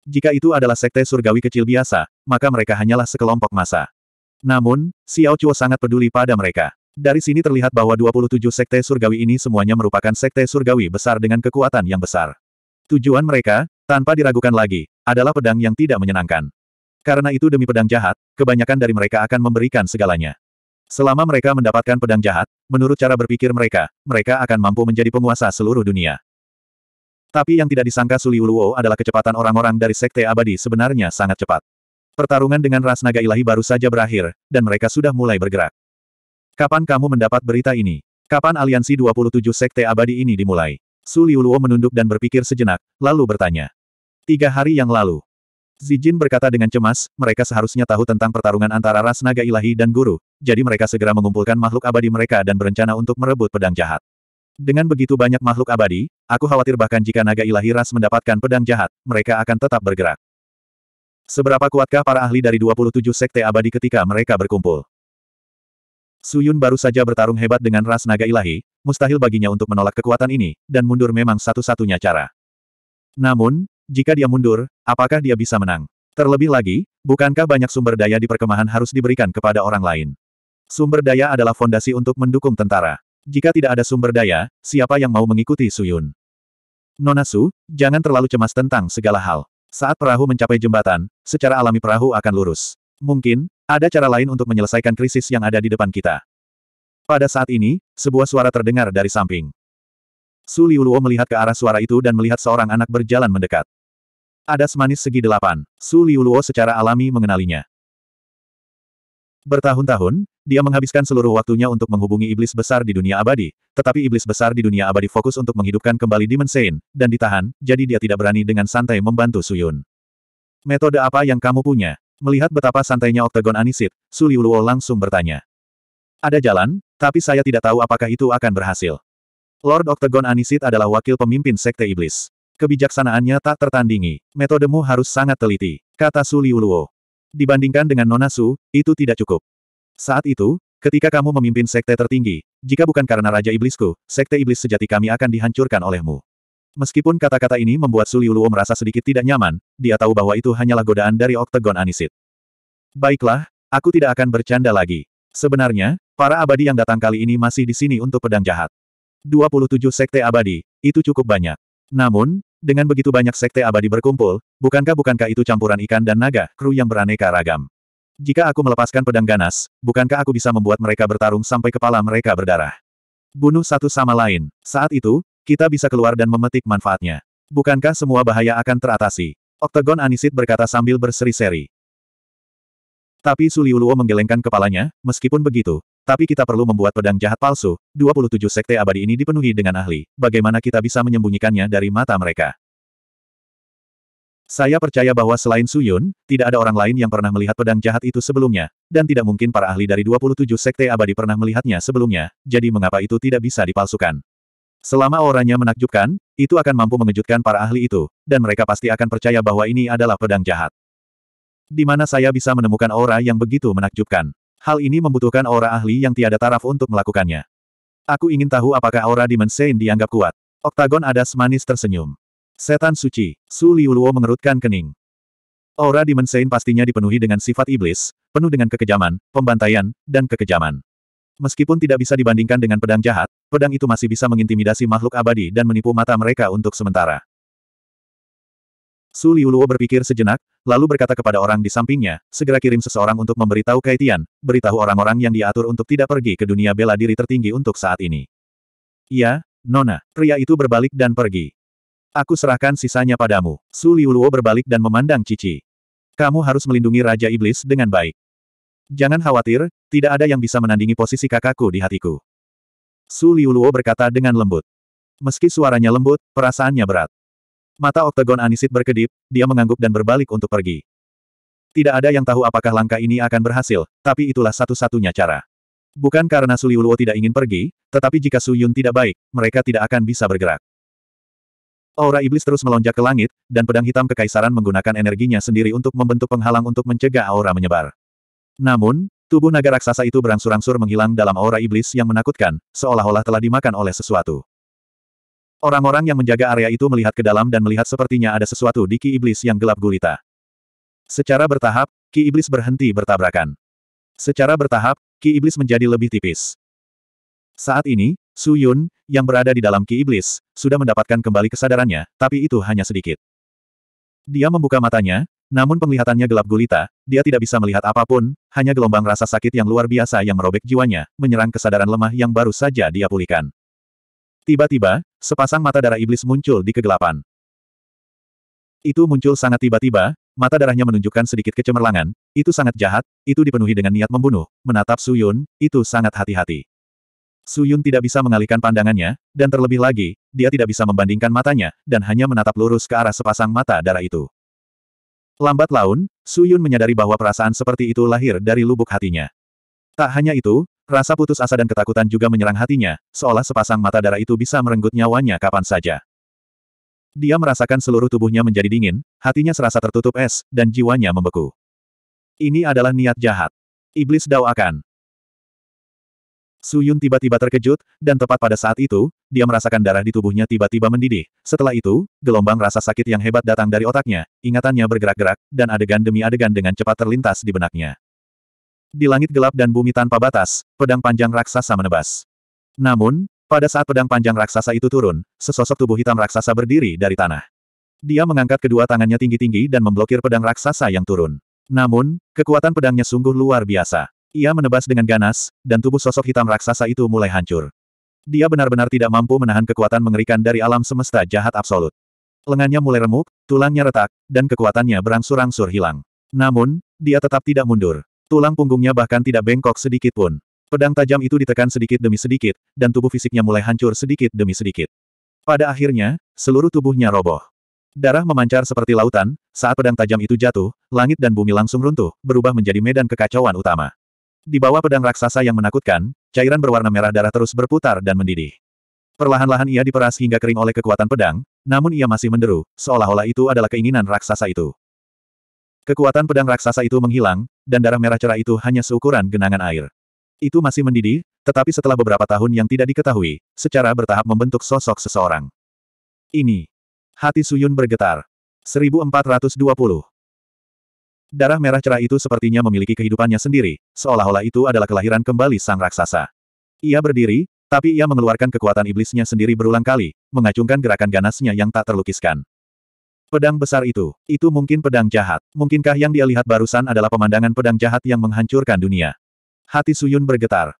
Jika itu adalah sekte surgawi kecil biasa, maka mereka hanyalah sekelompok massa. Namun, Xiao Chuo sangat peduli pada mereka. Dari sini terlihat bahwa 27 sekte surgawi ini semuanya merupakan sekte surgawi besar dengan kekuatan yang besar. Tujuan mereka, tanpa diragukan lagi, adalah pedang yang tidak menyenangkan. Karena itu demi pedang jahat, kebanyakan dari mereka akan memberikan segalanya. Selama mereka mendapatkan pedang jahat, menurut cara berpikir mereka, mereka akan mampu menjadi penguasa seluruh dunia. Tapi yang tidak disangka Suliuluo adalah kecepatan orang-orang dari Sekte Abadi sebenarnya sangat cepat. Pertarungan dengan ras naga ilahi baru saja berakhir, dan mereka sudah mulai bergerak. Kapan kamu mendapat berita ini? Kapan aliansi 27 Sekte Abadi ini dimulai? Suliuluo menunduk dan berpikir sejenak, lalu bertanya. Tiga hari yang lalu, Zijin berkata dengan cemas, mereka seharusnya tahu tentang pertarungan antara ras naga ilahi dan guru, jadi mereka segera mengumpulkan makhluk abadi mereka dan berencana untuk merebut pedang jahat. Dengan begitu banyak makhluk abadi, aku khawatir bahkan jika naga ilahi ras mendapatkan pedang jahat, mereka akan tetap bergerak. Seberapa kuatkah para ahli dari 27 sekte abadi ketika mereka berkumpul? Suyun baru saja bertarung hebat dengan ras naga ilahi, mustahil baginya untuk menolak kekuatan ini, dan mundur memang satu-satunya cara. Namun, jika dia mundur, Apakah dia bisa menang? Terlebih lagi, bukankah banyak sumber daya di perkemahan harus diberikan kepada orang lain? Sumber daya adalah fondasi untuk mendukung tentara. Jika tidak ada sumber daya, siapa yang mau mengikuti Suyun? Nonasu, jangan terlalu cemas tentang segala hal. Saat perahu mencapai jembatan, secara alami perahu akan lurus. Mungkin, ada cara lain untuk menyelesaikan krisis yang ada di depan kita. Pada saat ini, sebuah suara terdengar dari samping. Su Liuluo melihat ke arah suara itu dan melihat seorang anak berjalan mendekat. Ada semanis segi delapan, Su Liuluo secara alami mengenalinya. Bertahun-tahun, dia menghabiskan seluruh waktunya untuk menghubungi iblis besar di dunia abadi, tetapi iblis besar di dunia abadi fokus untuk menghidupkan kembali Demon Sein, dan ditahan, jadi dia tidak berani dengan santai membantu Suyun. Metode apa yang kamu punya? Melihat betapa santainya Oktagon Anisit, Su Liuluo langsung bertanya. Ada jalan, tapi saya tidak tahu apakah itu akan berhasil. Lord Oktagon Anisit adalah wakil pemimpin Sekte Iblis. Kebijaksanaannya tak tertandingi. Metodemu harus sangat teliti, kata Su Liuluo. Dibandingkan dengan Nona Su, itu tidak cukup. Saat itu, ketika kamu memimpin sekte tertinggi, jika bukan karena Raja Iblisku, sekte iblis sejati kami akan dihancurkan olehmu. Meskipun kata-kata ini membuat Su Liuluo merasa sedikit tidak nyaman, dia tahu bahwa itu hanyalah godaan dari Oktagon Anisit. Baiklah, aku tidak akan bercanda lagi. Sebenarnya, para abadi yang datang kali ini masih di sini untuk pedang jahat. 27 sekte abadi, itu cukup banyak. Namun, dengan begitu banyak sekte abadi berkumpul, bukankah-bukankah itu campuran ikan dan naga, kru yang beraneka ragam? Jika aku melepaskan pedang ganas, bukankah aku bisa membuat mereka bertarung sampai kepala mereka berdarah? Bunuh satu sama lain. Saat itu, kita bisa keluar dan memetik manfaatnya. Bukankah semua bahaya akan teratasi? Oktagon Anisit berkata sambil berseri-seri. Tapi Suliuluo menggelengkan kepalanya, meskipun begitu, tapi kita perlu membuat pedang jahat palsu, 27 sekte abadi ini dipenuhi dengan ahli, bagaimana kita bisa menyembunyikannya dari mata mereka? Saya percaya bahwa selain Su Yun, tidak ada orang lain yang pernah melihat pedang jahat itu sebelumnya, dan tidak mungkin para ahli dari 27 sekte abadi pernah melihatnya sebelumnya, jadi mengapa itu tidak bisa dipalsukan? Selama orangnya menakjubkan, itu akan mampu mengejutkan para ahli itu, dan mereka pasti akan percaya bahwa ini adalah pedang jahat di mana saya bisa menemukan aura yang begitu menakjubkan. Hal ini membutuhkan aura ahli yang tiada taraf untuk melakukannya. Aku ingin tahu apakah aura Mensein dianggap kuat. Oktagon Adas manis tersenyum. Setan suci, Su Liuluo mengerutkan kening. Aura Mensein pastinya dipenuhi dengan sifat iblis, penuh dengan kekejaman, pembantaian, dan kekejaman. Meskipun tidak bisa dibandingkan dengan pedang jahat, pedang itu masih bisa mengintimidasi makhluk abadi dan menipu mata mereka untuk sementara. Su Liuluo berpikir sejenak, lalu berkata kepada orang di sampingnya, segera kirim seseorang untuk memberitahu Kaitian, beritahu orang-orang yang diatur untuk tidak pergi ke dunia bela diri tertinggi untuk saat ini. Iya, Nona, pria itu berbalik dan pergi. Aku serahkan sisanya padamu. Su Liuluo berbalik dan memandang Cici. Kamu harus melindungi Raja Iblis dengan baik. Jangan khawatir, tidak ada yang bisa menandingi posisi kakakku di hatiku. Su Liuluo berkata dengan lembut. Meski suaranya lembut, perasaannya berat. Mata oktagon Anisit berkedip, dia mengangguk dan berbalik untuk pergi. Tidak ada yang tahu apakah langkah ini akan berhasil, tapi itulah satu-satunya cara. Bukan karena Su Liuluo tidak ingin pergi, tetapi jika Su Yun tidak baik, mereka tidak akan bisa bergerak. Aura iblis terus melonjak ke langit, dan pedang hitam kekaisaran menggunakan energinya sendiri untuk membentuk penghalang untuk mencegah aura menyebar. Namun, tubuh naga raksasa itu berangsur-angsur menghilang dalam aura iblis yang menakutkan, seolah-olah telah dimakan oleh sesuatu. Orang-orang yang menjaga area itu melihat ke dalam dan melihat sepertinya ada sesuatu di Ki Iblis yang gelap gulita. Secara bertahap, Ki Iblis berhenti bertabrakan. Secara bertahap, Ki Iblis menjadi lebih tipis. Saat ini, Su Yun, yang berada di dalam Ki Iblis, sudah mendapatkan kembali kesadarannya, tapi itu hanya sedikit. Dia membuka matanya, namun penglihatannya gelap gulita, dia tidak bisa melihat apapun, hanya gelombang rasa sakit yang luar biasa yang merobek jiwanya, menyerang kesadaran lemah yang baru saja dia pulihkan. Tiba-tiba, sepasang mata darah iblis muncul di kegelapan. Itu muncul sangat tiba-tiba, mata darahnya menunjukkan sedikit kecemerlangan, itu sangat jahat, itu dipenuhi dengan niat membunuh, menatap Suyun, itu sangat hati-hati. Suyun tidak bisa mengalihkan pandangannya, dan terlebih lagi, dia tidak bisa membandingkan matanya, dan hanya menatap lurus ke arah sepasang mata darah itu. Lambat laun, Suyun menyadari bahwa perasaan seperti itu lahir dari lubuk hatinya. Tak hanya itu, Rasa putus asa dan ketakutan juga menyerang hatinya, seolah sepasang mata darah itu bisa merenggut nyawanya kapan saja. Dia merasakan seluruh tubuhnya menjadi dingin, hatinya serasa tertutup es, dan jiwanya membeku. Ini adalah niat jahat. Iblis Dao akan. Suyun tiba-tiba terkejut, dan tepat pada saat itu, dia merasakan darah di tubuhnya tiba-tiba mendidih. Setelah itu, gelombang rasa sakit yang hebat datang dari otaknya, ingatannya bergerak-gerak, dan adegan demi adegan dengan cepat terlintas di benaknya. Di langit gelap dan bumi tanpa batas, pedang panjang raksasa menebas. Namun, pada saat pedang panjang raksasa itu turun, sesosok tubuh hitam raksasa berdiri dari tanah. Dia mengangkat kedua tangannya tinggi-tinggi dan memblokir pedang raksasa yang turun. Namun, kekuatan pedangnya sungguh luar biasa. Ia menebas dengan ganas, dan tubuh sosok hitam raksasa itu mulai hancur. Dia benar-benar tidak mampu menahan kekuatan mengerikan dari alam semesta jahat absolut. Lengannya mulai remuk, tulangnya retak, dan kekuatannya berangsur-angsur hilang. Namun, dia tetap tidak mundur. Tulang punggungnya bahkan tidak bengkok sedikit pun. Pedang tajam itu ditekan sedikit demi sedikit, dan tubuh fisiknya mulai hancur sedikit demi sedikit. Pada akhirnya, seluruh tubuhnya roboh. Darah memancar seperti lautan, saat pedang tajam itu jatuh, langit dan bumi langsung runtuh, berubah menjadi medan kekacauan utama. Di bawah pedang raksasa yang menakutkan, cairan berwarna merah darah terus berputar dan mendidih. Perlahan-lahan ia diperas hingga kering oleh kekuatan pedang, namun ia masih menderu, seolah-olah itu adalah keinginan raksasa itu. Kekuatan pedang raksasa itu menghilang, dan darah merah cerah itu hanya seukuran genangan air. Itu masih mendidih, tetapi setelah beberapa tahun yang tidak diketahui, secara bertahap membentuk sosok seseorang. Ini. Hati Suyun bergetar. 1420. Darah merah cerah itu sepertinya memiliki kehidupannya sendiri, seolah-olah itu adalah kelahiran kembali sang raksasa. Ia berdiri, tapi ia mengeluarkan kekuatan iblisnya sendiri berulang kali, mengacungkan gerakan ganasnya yang tak terlukiskan. Pedang besar itu, itu mungkin pedang jahat. Mungkinkah yang dia lihat barusan adalah pemandangan pedang jahat yang menghancurkan dunia? Hati Suyun bergetar.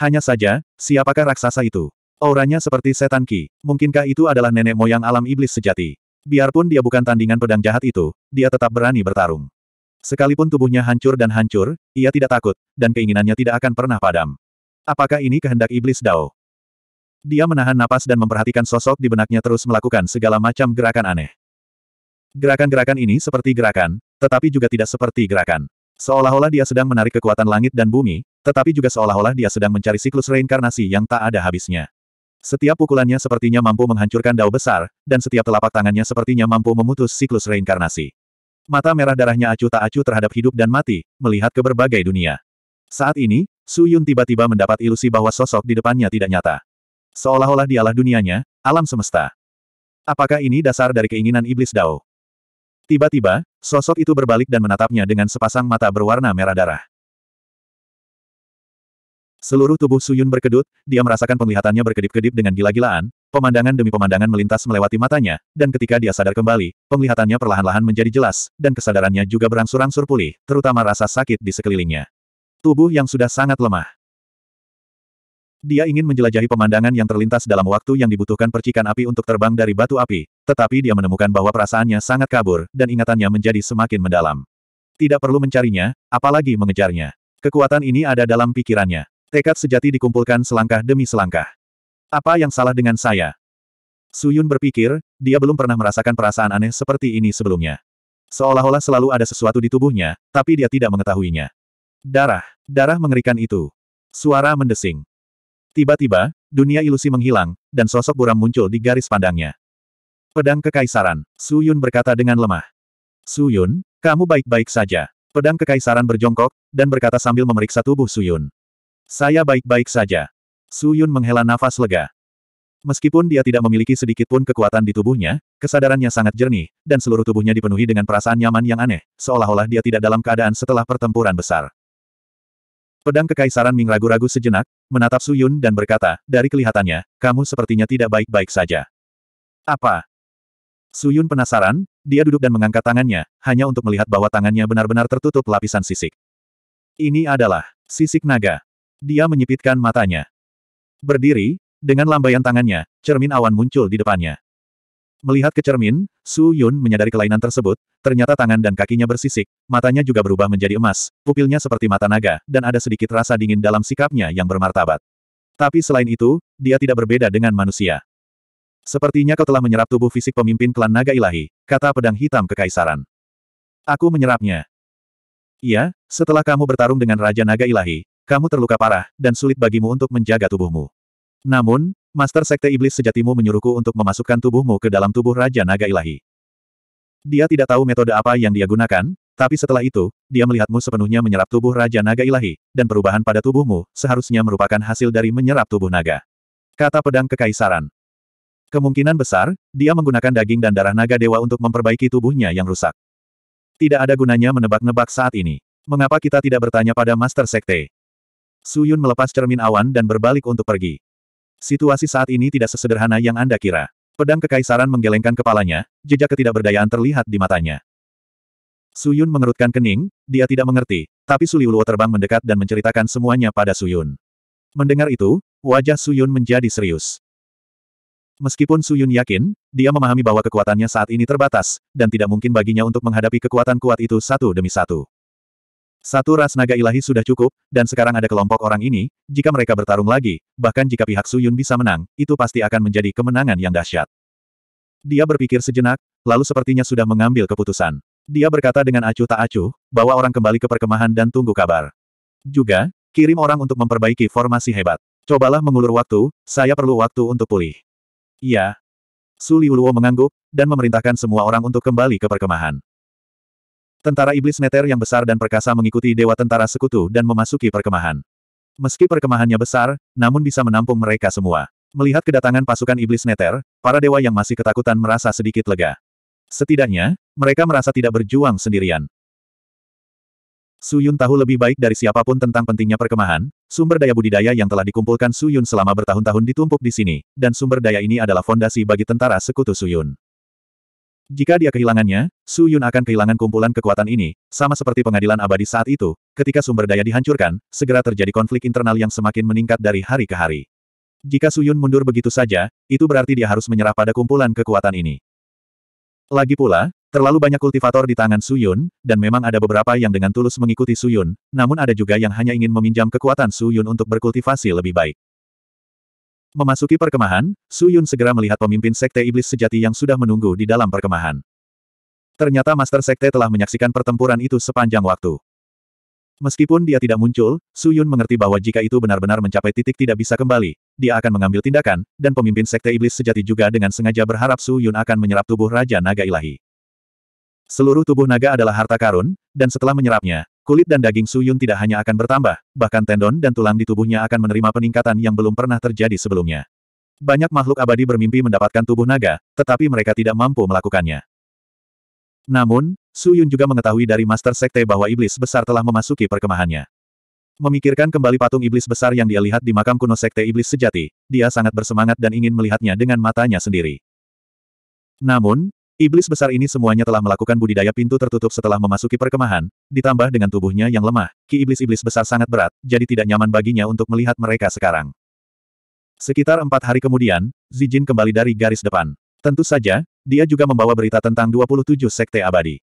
Hanya saja, siapakah raksasa itu? Auranya seperti setan Ki. Mungkinkah itu adalah nenek moyang alam iblis sejati? Biarpun dia bukan tandingan pedang jahat itu, dia tetap berani bertarung. Sekalipun tubuhnya hancur dan hancur, ia tidak takut, dan keinginannya tidak akan pernah padam. Apakah ini kehendak iblis Dao? Dia menahan napas dan memperhatikan sosok di benaknya terus melakukan segala macam gerakan aneh. Gerakan-gerakan ini seperti gerakan, tetapi juga tidak seperti gerakan. Seolah-olah dia sedang menarik kekuatan langit dan bumi, tetapi juga seolah-olah dia sedang mencari siklus reinkarnasi yang tak ada habisnya. Setiap pukulannya sepertinya mampu menghancurkan dao besar, dan setiap telapak tangannya sepertinya mampu memutus siklus reinkarnasi. Mata merah darahnya acuh tak acuh terhadap hidup dan mati, melihat ke berbagai dunia. Saat ini, Su Yun tiba-tiba mendapat ilusi bahwa sosok di depannya tidak nyata. Seolah-olah dialah dunianya, alam semesta. Apakah ini dasar dari keinginan iblis Dao? Tiba-tiba, sosok itu berbalik dan menatapnya dengan sepasang mata berwarna merah darah. Seluruh tubuh Suyun berkedut, dia merasakan penglihatannya berkedip-kedip dengan gila-gilaan, pemandangan demi pemandangan melintas melewati matanya, dan ketika dia sadar kembali, penglihatannya perlahan-lahan menjadi jelas, dan kesadarannya juga berangsur-angsur pulih, terutama rasa sakit di sekelilingnya. Tubuh yang sudah sangat lemah. Dia ingin menjelajahi pemandangan yang terlintas dalam waktu yang dibutuhkan percikan api untuk terbang dari batu api, tetapi dia menemukan bahwa perasaannya sangat kabur, dan ingatannya menjadi semakin mendalam. Tidak perlu mencarinya, apalagi mengejarnya. Kekuatan ini ada dalam pikirannya. Tekad sejati dikumpulkan selangkah demi selangkah. Apa yang salah dengan saya? Suyun berpikir, dia belum pernah merasakan perasaan aneh seperti ini sebelumnya. Seolah-olah selalu ada sesuatu di tubuhnya, tapi dia tidak mengetahuinya. Darah, darah mengerikan itu. Suara mendesing. Tiba-tiba, dunia ilusi menghilang, dan sosok buram muncul di garis pandangnya. Pedang Kekaisaran, Su Yun berkata dengan lemah. Su Yun, kamu baik-baik saja. Pedang Kekaisaran berjongkok, dan berkata sambil memeriksa tubuh Su Yun. Saya baik-baik saja. Su Yun menghela nafas lega. Meskipun dia tidak memiliki sedikit pun kekuatan di tubuhnya, kesadarannya sangat jernih, dan seluruh tubuhnya dipenuhi dengan perasaan nyaman yang aneh, seolah-olah dia tidak dalam keadaan setelah pertempuran besar. Pedang Kekaisaran Ming ragu-ragu sejenak, menatap Su Yun dan berkata, dari kelihatannya, kamu sepertinya tidak baik-baik saja. Apa? Su Yun penasaran, dia duduk dan mengangkat tangannya, hanya untuk melihat bahwa tangannya benar-benar tertutup lapisan sisik. Ini adalah sisik naga. Dia menyipitkan matanya. Berdiri, dengan lambaian tangannya, cermin awan muncul di depannya. Melihat ke cermin, Su Yun menyadari kelainan tersebut, ternyata tangan dan kakinya bersisik, matanya juga berubah menjadi emas, pupilnya seperti mata naga, dan ada sedikit rasa dingin dalam sikapnya yang bermartabat. Tapi selain itu, dia tidak berbeda dengan manusia. Sepertinya kau telah menyerap tubuh fisik pemimpin klan naga ilahi, kata pedang hitam kekaisaran. Aku menyerapnya. Iya, setelah kamu bertarung dengan Raja Naga Ilahi, kamu terluka parah, dan sulit bagimu untuk menjaga tubuhmu. Namun, Master Sekte Iblis sejatimu menyuruhku untuk memasukkan tubuhmu ke dalam tubuh Raja Naga Ilahi. Dia tidak tahu metode apa yang dia gunakan, tapi setelah itu, dia melihatmu sepenuhnya menyerap tubuh Raja Naga Ilahi, dan perubahan pada tubuhmu seharusnya merupakan hasil dari menyerap tubuh naga. Kata pedang kekaisaran. Kemungkinan besar, dia menggunakan daging dan darah naga dewa untuk memperbaiki tubuhnya yang rusak. Tidak ada gunanya menebak-nebak saat ini. Mengapa kita tidak bertanya pada Master Sekte? Suyun melepas cermin awan dan berbalik untuk pergi. Situasi saat ini tidak sesederhana yang Anda kira. Pedang kekaisaran menggelengkan kepalanya, jejak ketidakberdayaan terlihat di matanya. Suyun mengerutkan kening, dia tidak mengerti, tapi Suliuluo terbang mendekat dan menceritakan semuanya pada Suyun. Mendengar itu, wajah Suyun menjadi serius. Meskipun Suyun yakin, dia memahami bahwa kekuatannya saat ini terbatas, dan tidak mungkin baginya untuk menghadapi kekuatan kuat itu satu demi satu. Satu ras naga ilahi sudah cukup, dan sekarang ada kelompok orang ini, jika mereka bertarung lagi, bahkan jika pihak Suyun bisa menang, itu pasti akan menjadi kemenangan yang dahsyat. Dia berpikir sejenak, lalu sepertinya sudah mengambil keputusan. Dia berkata dengan acuh tak acuh, bawa orang kembali ke perkemahan dan tunggu kabar. Juga, kirim orang untuk memperbaiki formasi hebat. Cobalah mengulur waktu, saya perlu waktu untuk pulih. Iya. Su Liuluo mengangguk, dan memerintahkan semua orang untuk kembali ke perkemahan. Tentara iblis neter yang besar dan perkasa mengikuti dewa tentara sekutu dan memasuki perkemahan. Meski perkemahannya besar, namun bisa menampung mereka semua. Melihat kedatangan pasukan iblis neter, para dewa yang masih ketakutan merasa sedikit lega. Setidaknya, mereka merasa tidak berjuang sendirian. Suyun tahu lebih baik dari siapapun tentang pentingnya perkemahan, sumber daya budidaya yang telah dikumpulkan Suyun selama bertahun-tahun ditumpuk di sini, dan sumber daya ini adalah fondasi bagi tentara sekutu Suyun. Jika dia kehilangannya, Su Yun akan kehilangan kumpulan kekuatan ini, sama seperti pengadilan abadi saat itu, ketika sumber daya dihancurkan, segera terjadi konflik internal yang semakin meningkat dari hari ke hari. Jika Su Yun mundur begitu saja, itu berarti dia harus menyerah pada kumpulan kekuatan ini. Lagi pula, terlalu banyak kultivator di tangan Su Yun, dan memang ada beberapa yang dengan tulus mengikuti Su Yun, namun ada juga yang hanya ingin meminjam kekuatan Su Yun untuk berkultivasi lebih baik. Memasuki perkemahan, Su Yun segera melihat pemimpin Sekte Iblis Sejati yang sudah menunggu di dalam perkemahan. Ternyata Master Sekte telah menyaksikan pertempuran itu sepanjang waktu. Meskipun dia tidak muncul, Su Yun mengerti bahwa jika itu benar-benar mencapai titik tidak bisa kembali, dia akan mengambil tindakan, dan pemimpin Sekte Iblis Sejati juga dengan sengaja berharap Su Yun akan menyerap tubuh Raja Naga Ilahi. Seluruh tubuh naga adalah harta karun, dan setelah menyerapnya, Kulit dan daging Suyun tidak hanya akan bertambah, bahkan tendon dan tulang di tubuhnya akan menerima peningkatan yang belum pernah terjadi sebelumnya. Banyak makhluk abadi bermimpi mendapatkan tubuh naga, tetapi mereka tidak mampu melakukannya. Namun, Suyun juga mengetahui dari Master Sekte bahwa iblis besar telah memasuki perkemahannya. Memikirkan kembali patung iblis besar yang dia lihat di makam kuno Sekte Iblis Sejati, dia sangat bersemangat dan ingin melihatnya dengan matanya sendiri. Namun, Iblis besar ini semuanya telah melakukan budidaya pintu tertutup setelah memasuki perkemahan, ditambah dengan tubuhnya yang lemah, ki iblis-iblis besar sangat berat, jadi tidak nyaman baginya untuk melihat mereka sekarang. Sekitar empat hari kemudian, Zijin kembali dari garis depan. Tentu saja, dia juga membawa berita tentang 27 sekte abadi.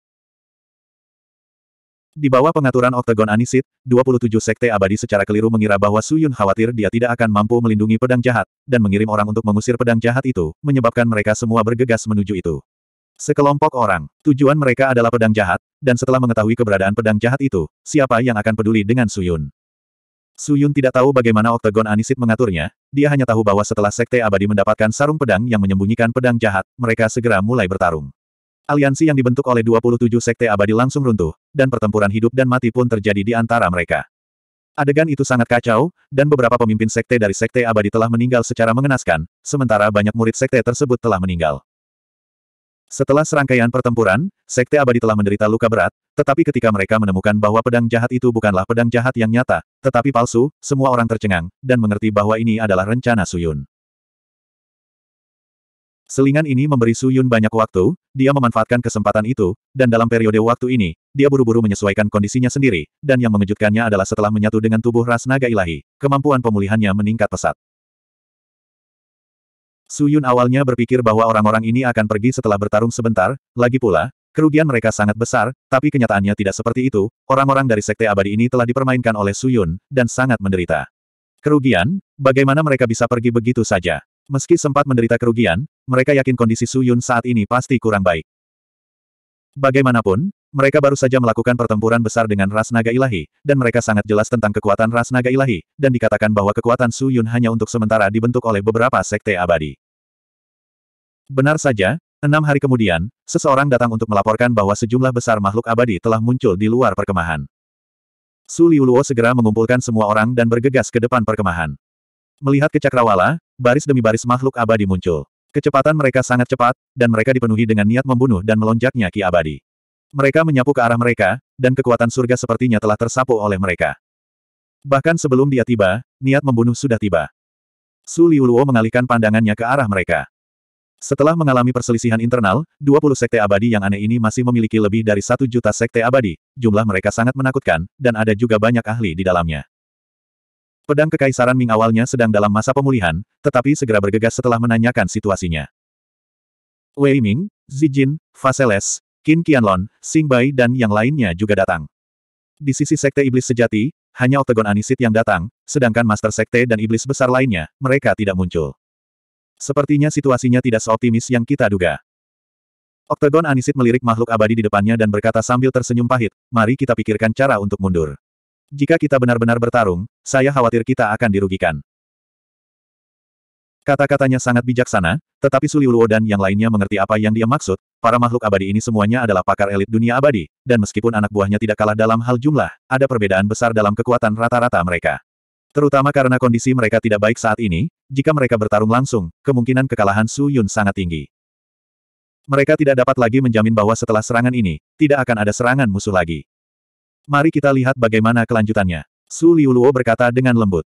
Di bawah pengaturan Oktagon Anisit, 27 sekte abadi secara keliru mengira bahwa Suyun khawatir dia tidak akan mampu melindungi pedang jahat, dan mengirim orang untuk mengusir pedang jahat itu, menyebabkan mereka semua bergegas menuju itu. Sekelompok orang, tujuan mereka adalah pedang jahat, dan setelah mengetahui keberadaan pedang jahat itu, siapa yang akan peduli dengan Suyun? Suyun tidak tahu bagaimana Oktagon Anisit mengaturnya, dia hanya tahu bahwa setelah Sekte Abadi mendapatkan sarung pedang yang menyembunyikan pedang jahat, mereka segera mulai bertarung. Aliansi yang dibentuk oleh 27 sekte abadi langsung runtuh, dan pertempuran hidup dan mati pun terjadi di antara mereka. Adegan itu sangat kacau, dan beberapa pemimpin sekte dari sekte abadi telah meninggal secara mengenaskan, sementara banyak murid sekte tersebut telah meninggal. Setelah serangkaian pertempuran, Sekte Abadi telah menderita luka berat, tetapi ketika mereka menemukan bahwa pedang jahat itu bukanlah pedang jahat yang nyata, tetapi palsu, semua orang tercengang, dan mengerti bahwa ini adalah rencana Suyun. Selingan ini memberi Suyun banyak waktu, dia memanfaatkan kesempatan itu, dan dalam periode waktu ini, dia buru-buru menyesuaikan kondisinya sendiri, dan yang mengejutkannya adalah setelah menyatu dengan tubuh ras naga ilahi, kemampuan pemulihannya meningkat pesat. Su Yun awalnya berpikir bahwa orang-orang ini akan pergi setelah bertarung sebentar, lagi pula, kerugian mereka sangat besar, tapi kenyataannya tidak seperti itu, orang-orang dari Sekte Abadi ini telah dipermainkan oleh Su Yun dan sangat menderita. Kerugian? Bagaimana mereka bisa pergi begitu saja? Meski sempat menderita kerugian, mereka yakin kondisi Su Yun saat ini pasti kurang baik. Bagaimanapun, mereka baru saja melakukan pertempuran besar dengan ras naga ilahi, dan mereka sangat jelas tentang kekuatan ras naga ilahi, dan dikatakan bahwa kekuatan Su Yun hanya untuk sementara dibentuk oleh beberapa sekte abadi. Benar saja, enam hari kemudian, seseorang datang untuk melaporkan bahwa sejumlah besar makhluk abadi telah muncul di luar perkemahan. Su Liuluo segera mengumpulkan semua orang dan bergegas ke depan perkemahan. Melihat ke cakrawala, baris demi baris makhluk abadi muncul. Kecepatan mereka sangat cepat, dan mereka dipenuhi dengan niat membunuh dan melonjaknya Ki Abadi. Mereka menyapu ke arah mereka, dan kekuatan surga sepertinya telah tersapu oleh mereka. Bahkan sebelum dia tiba, niat membunuh sudah tiba. Su Liuluo mengalihkan pandangannya ke arah mereka. Setelah mengalami perselisihan internal, 20 sekte abadi yang aneh ini masih memiliki lebih dari satu juta sekte abadi, jumlah mereka sangat menakutkan, dan ada juga banyak ahli di dalamnya. Pedang Kekaisaran Ming awalnya sedang dalam masa pemulihan, tetapi segera bergegas setelah menanyakan situasinya. Wei Ming, Zijin, Faseles, Qin Qianlon, Xing Bai dan yang lainnya juga datang. Di sisi Sekte Iblis Sejati, hanya Oktagon Anisit yang datang, sedangkan Master Sekte dan Iblis Besar lainnya, mereka tidak muncul. Sepertinya situasinya tidak seoptimis yang kita duga. Oktagon Anisit melirik makhluk abadi di depannya dan berkata sambil tersenyum pahit, mari kita pikirkan cara untuk mundur. Jika kita benar-benar bertarung, saya khawatir kita akan dirugikan. Kata-katanya sangat bijaksana, tetapi Suliuluo dan yang lainnya mengerti apa yang dia maksud, para makhluk abadi ini semuanya adalah pakar elit dunia abadi, dan meskipun anak buahnya tidak kalah dalam hal jumlah, ada perbedaan besar dalam kekuatan rata-rata mereka. Terutama karena kondisi mereka tidak baik saat ini, jika mereka bertarung langsung, kemungkinan kekalahan Su Yun sangat tinggi. Mereka tidak dapat lagi menjamin bahwa setelah serangan ini, tidak akan ada serangan musuh lagi. Mari kita lihat bagaimana kelanjutannya. Su Liuluo berkata dengan lembut.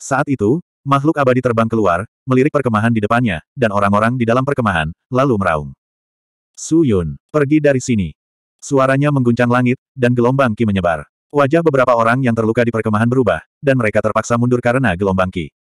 Saat itu, Makhluk abadi terbang keluar, melirik perkemahan di depannya, dan orang-orang di dalam perkemahan, lalu meraung. Su Yun, pergi dari sini. Suaranya mengguncang langit, dan gelombang Ki menyebar. Wajah beberapa orang yang terluka di perkemahan berubah, dan mereka terpaksa mundur karena gelombang Ki.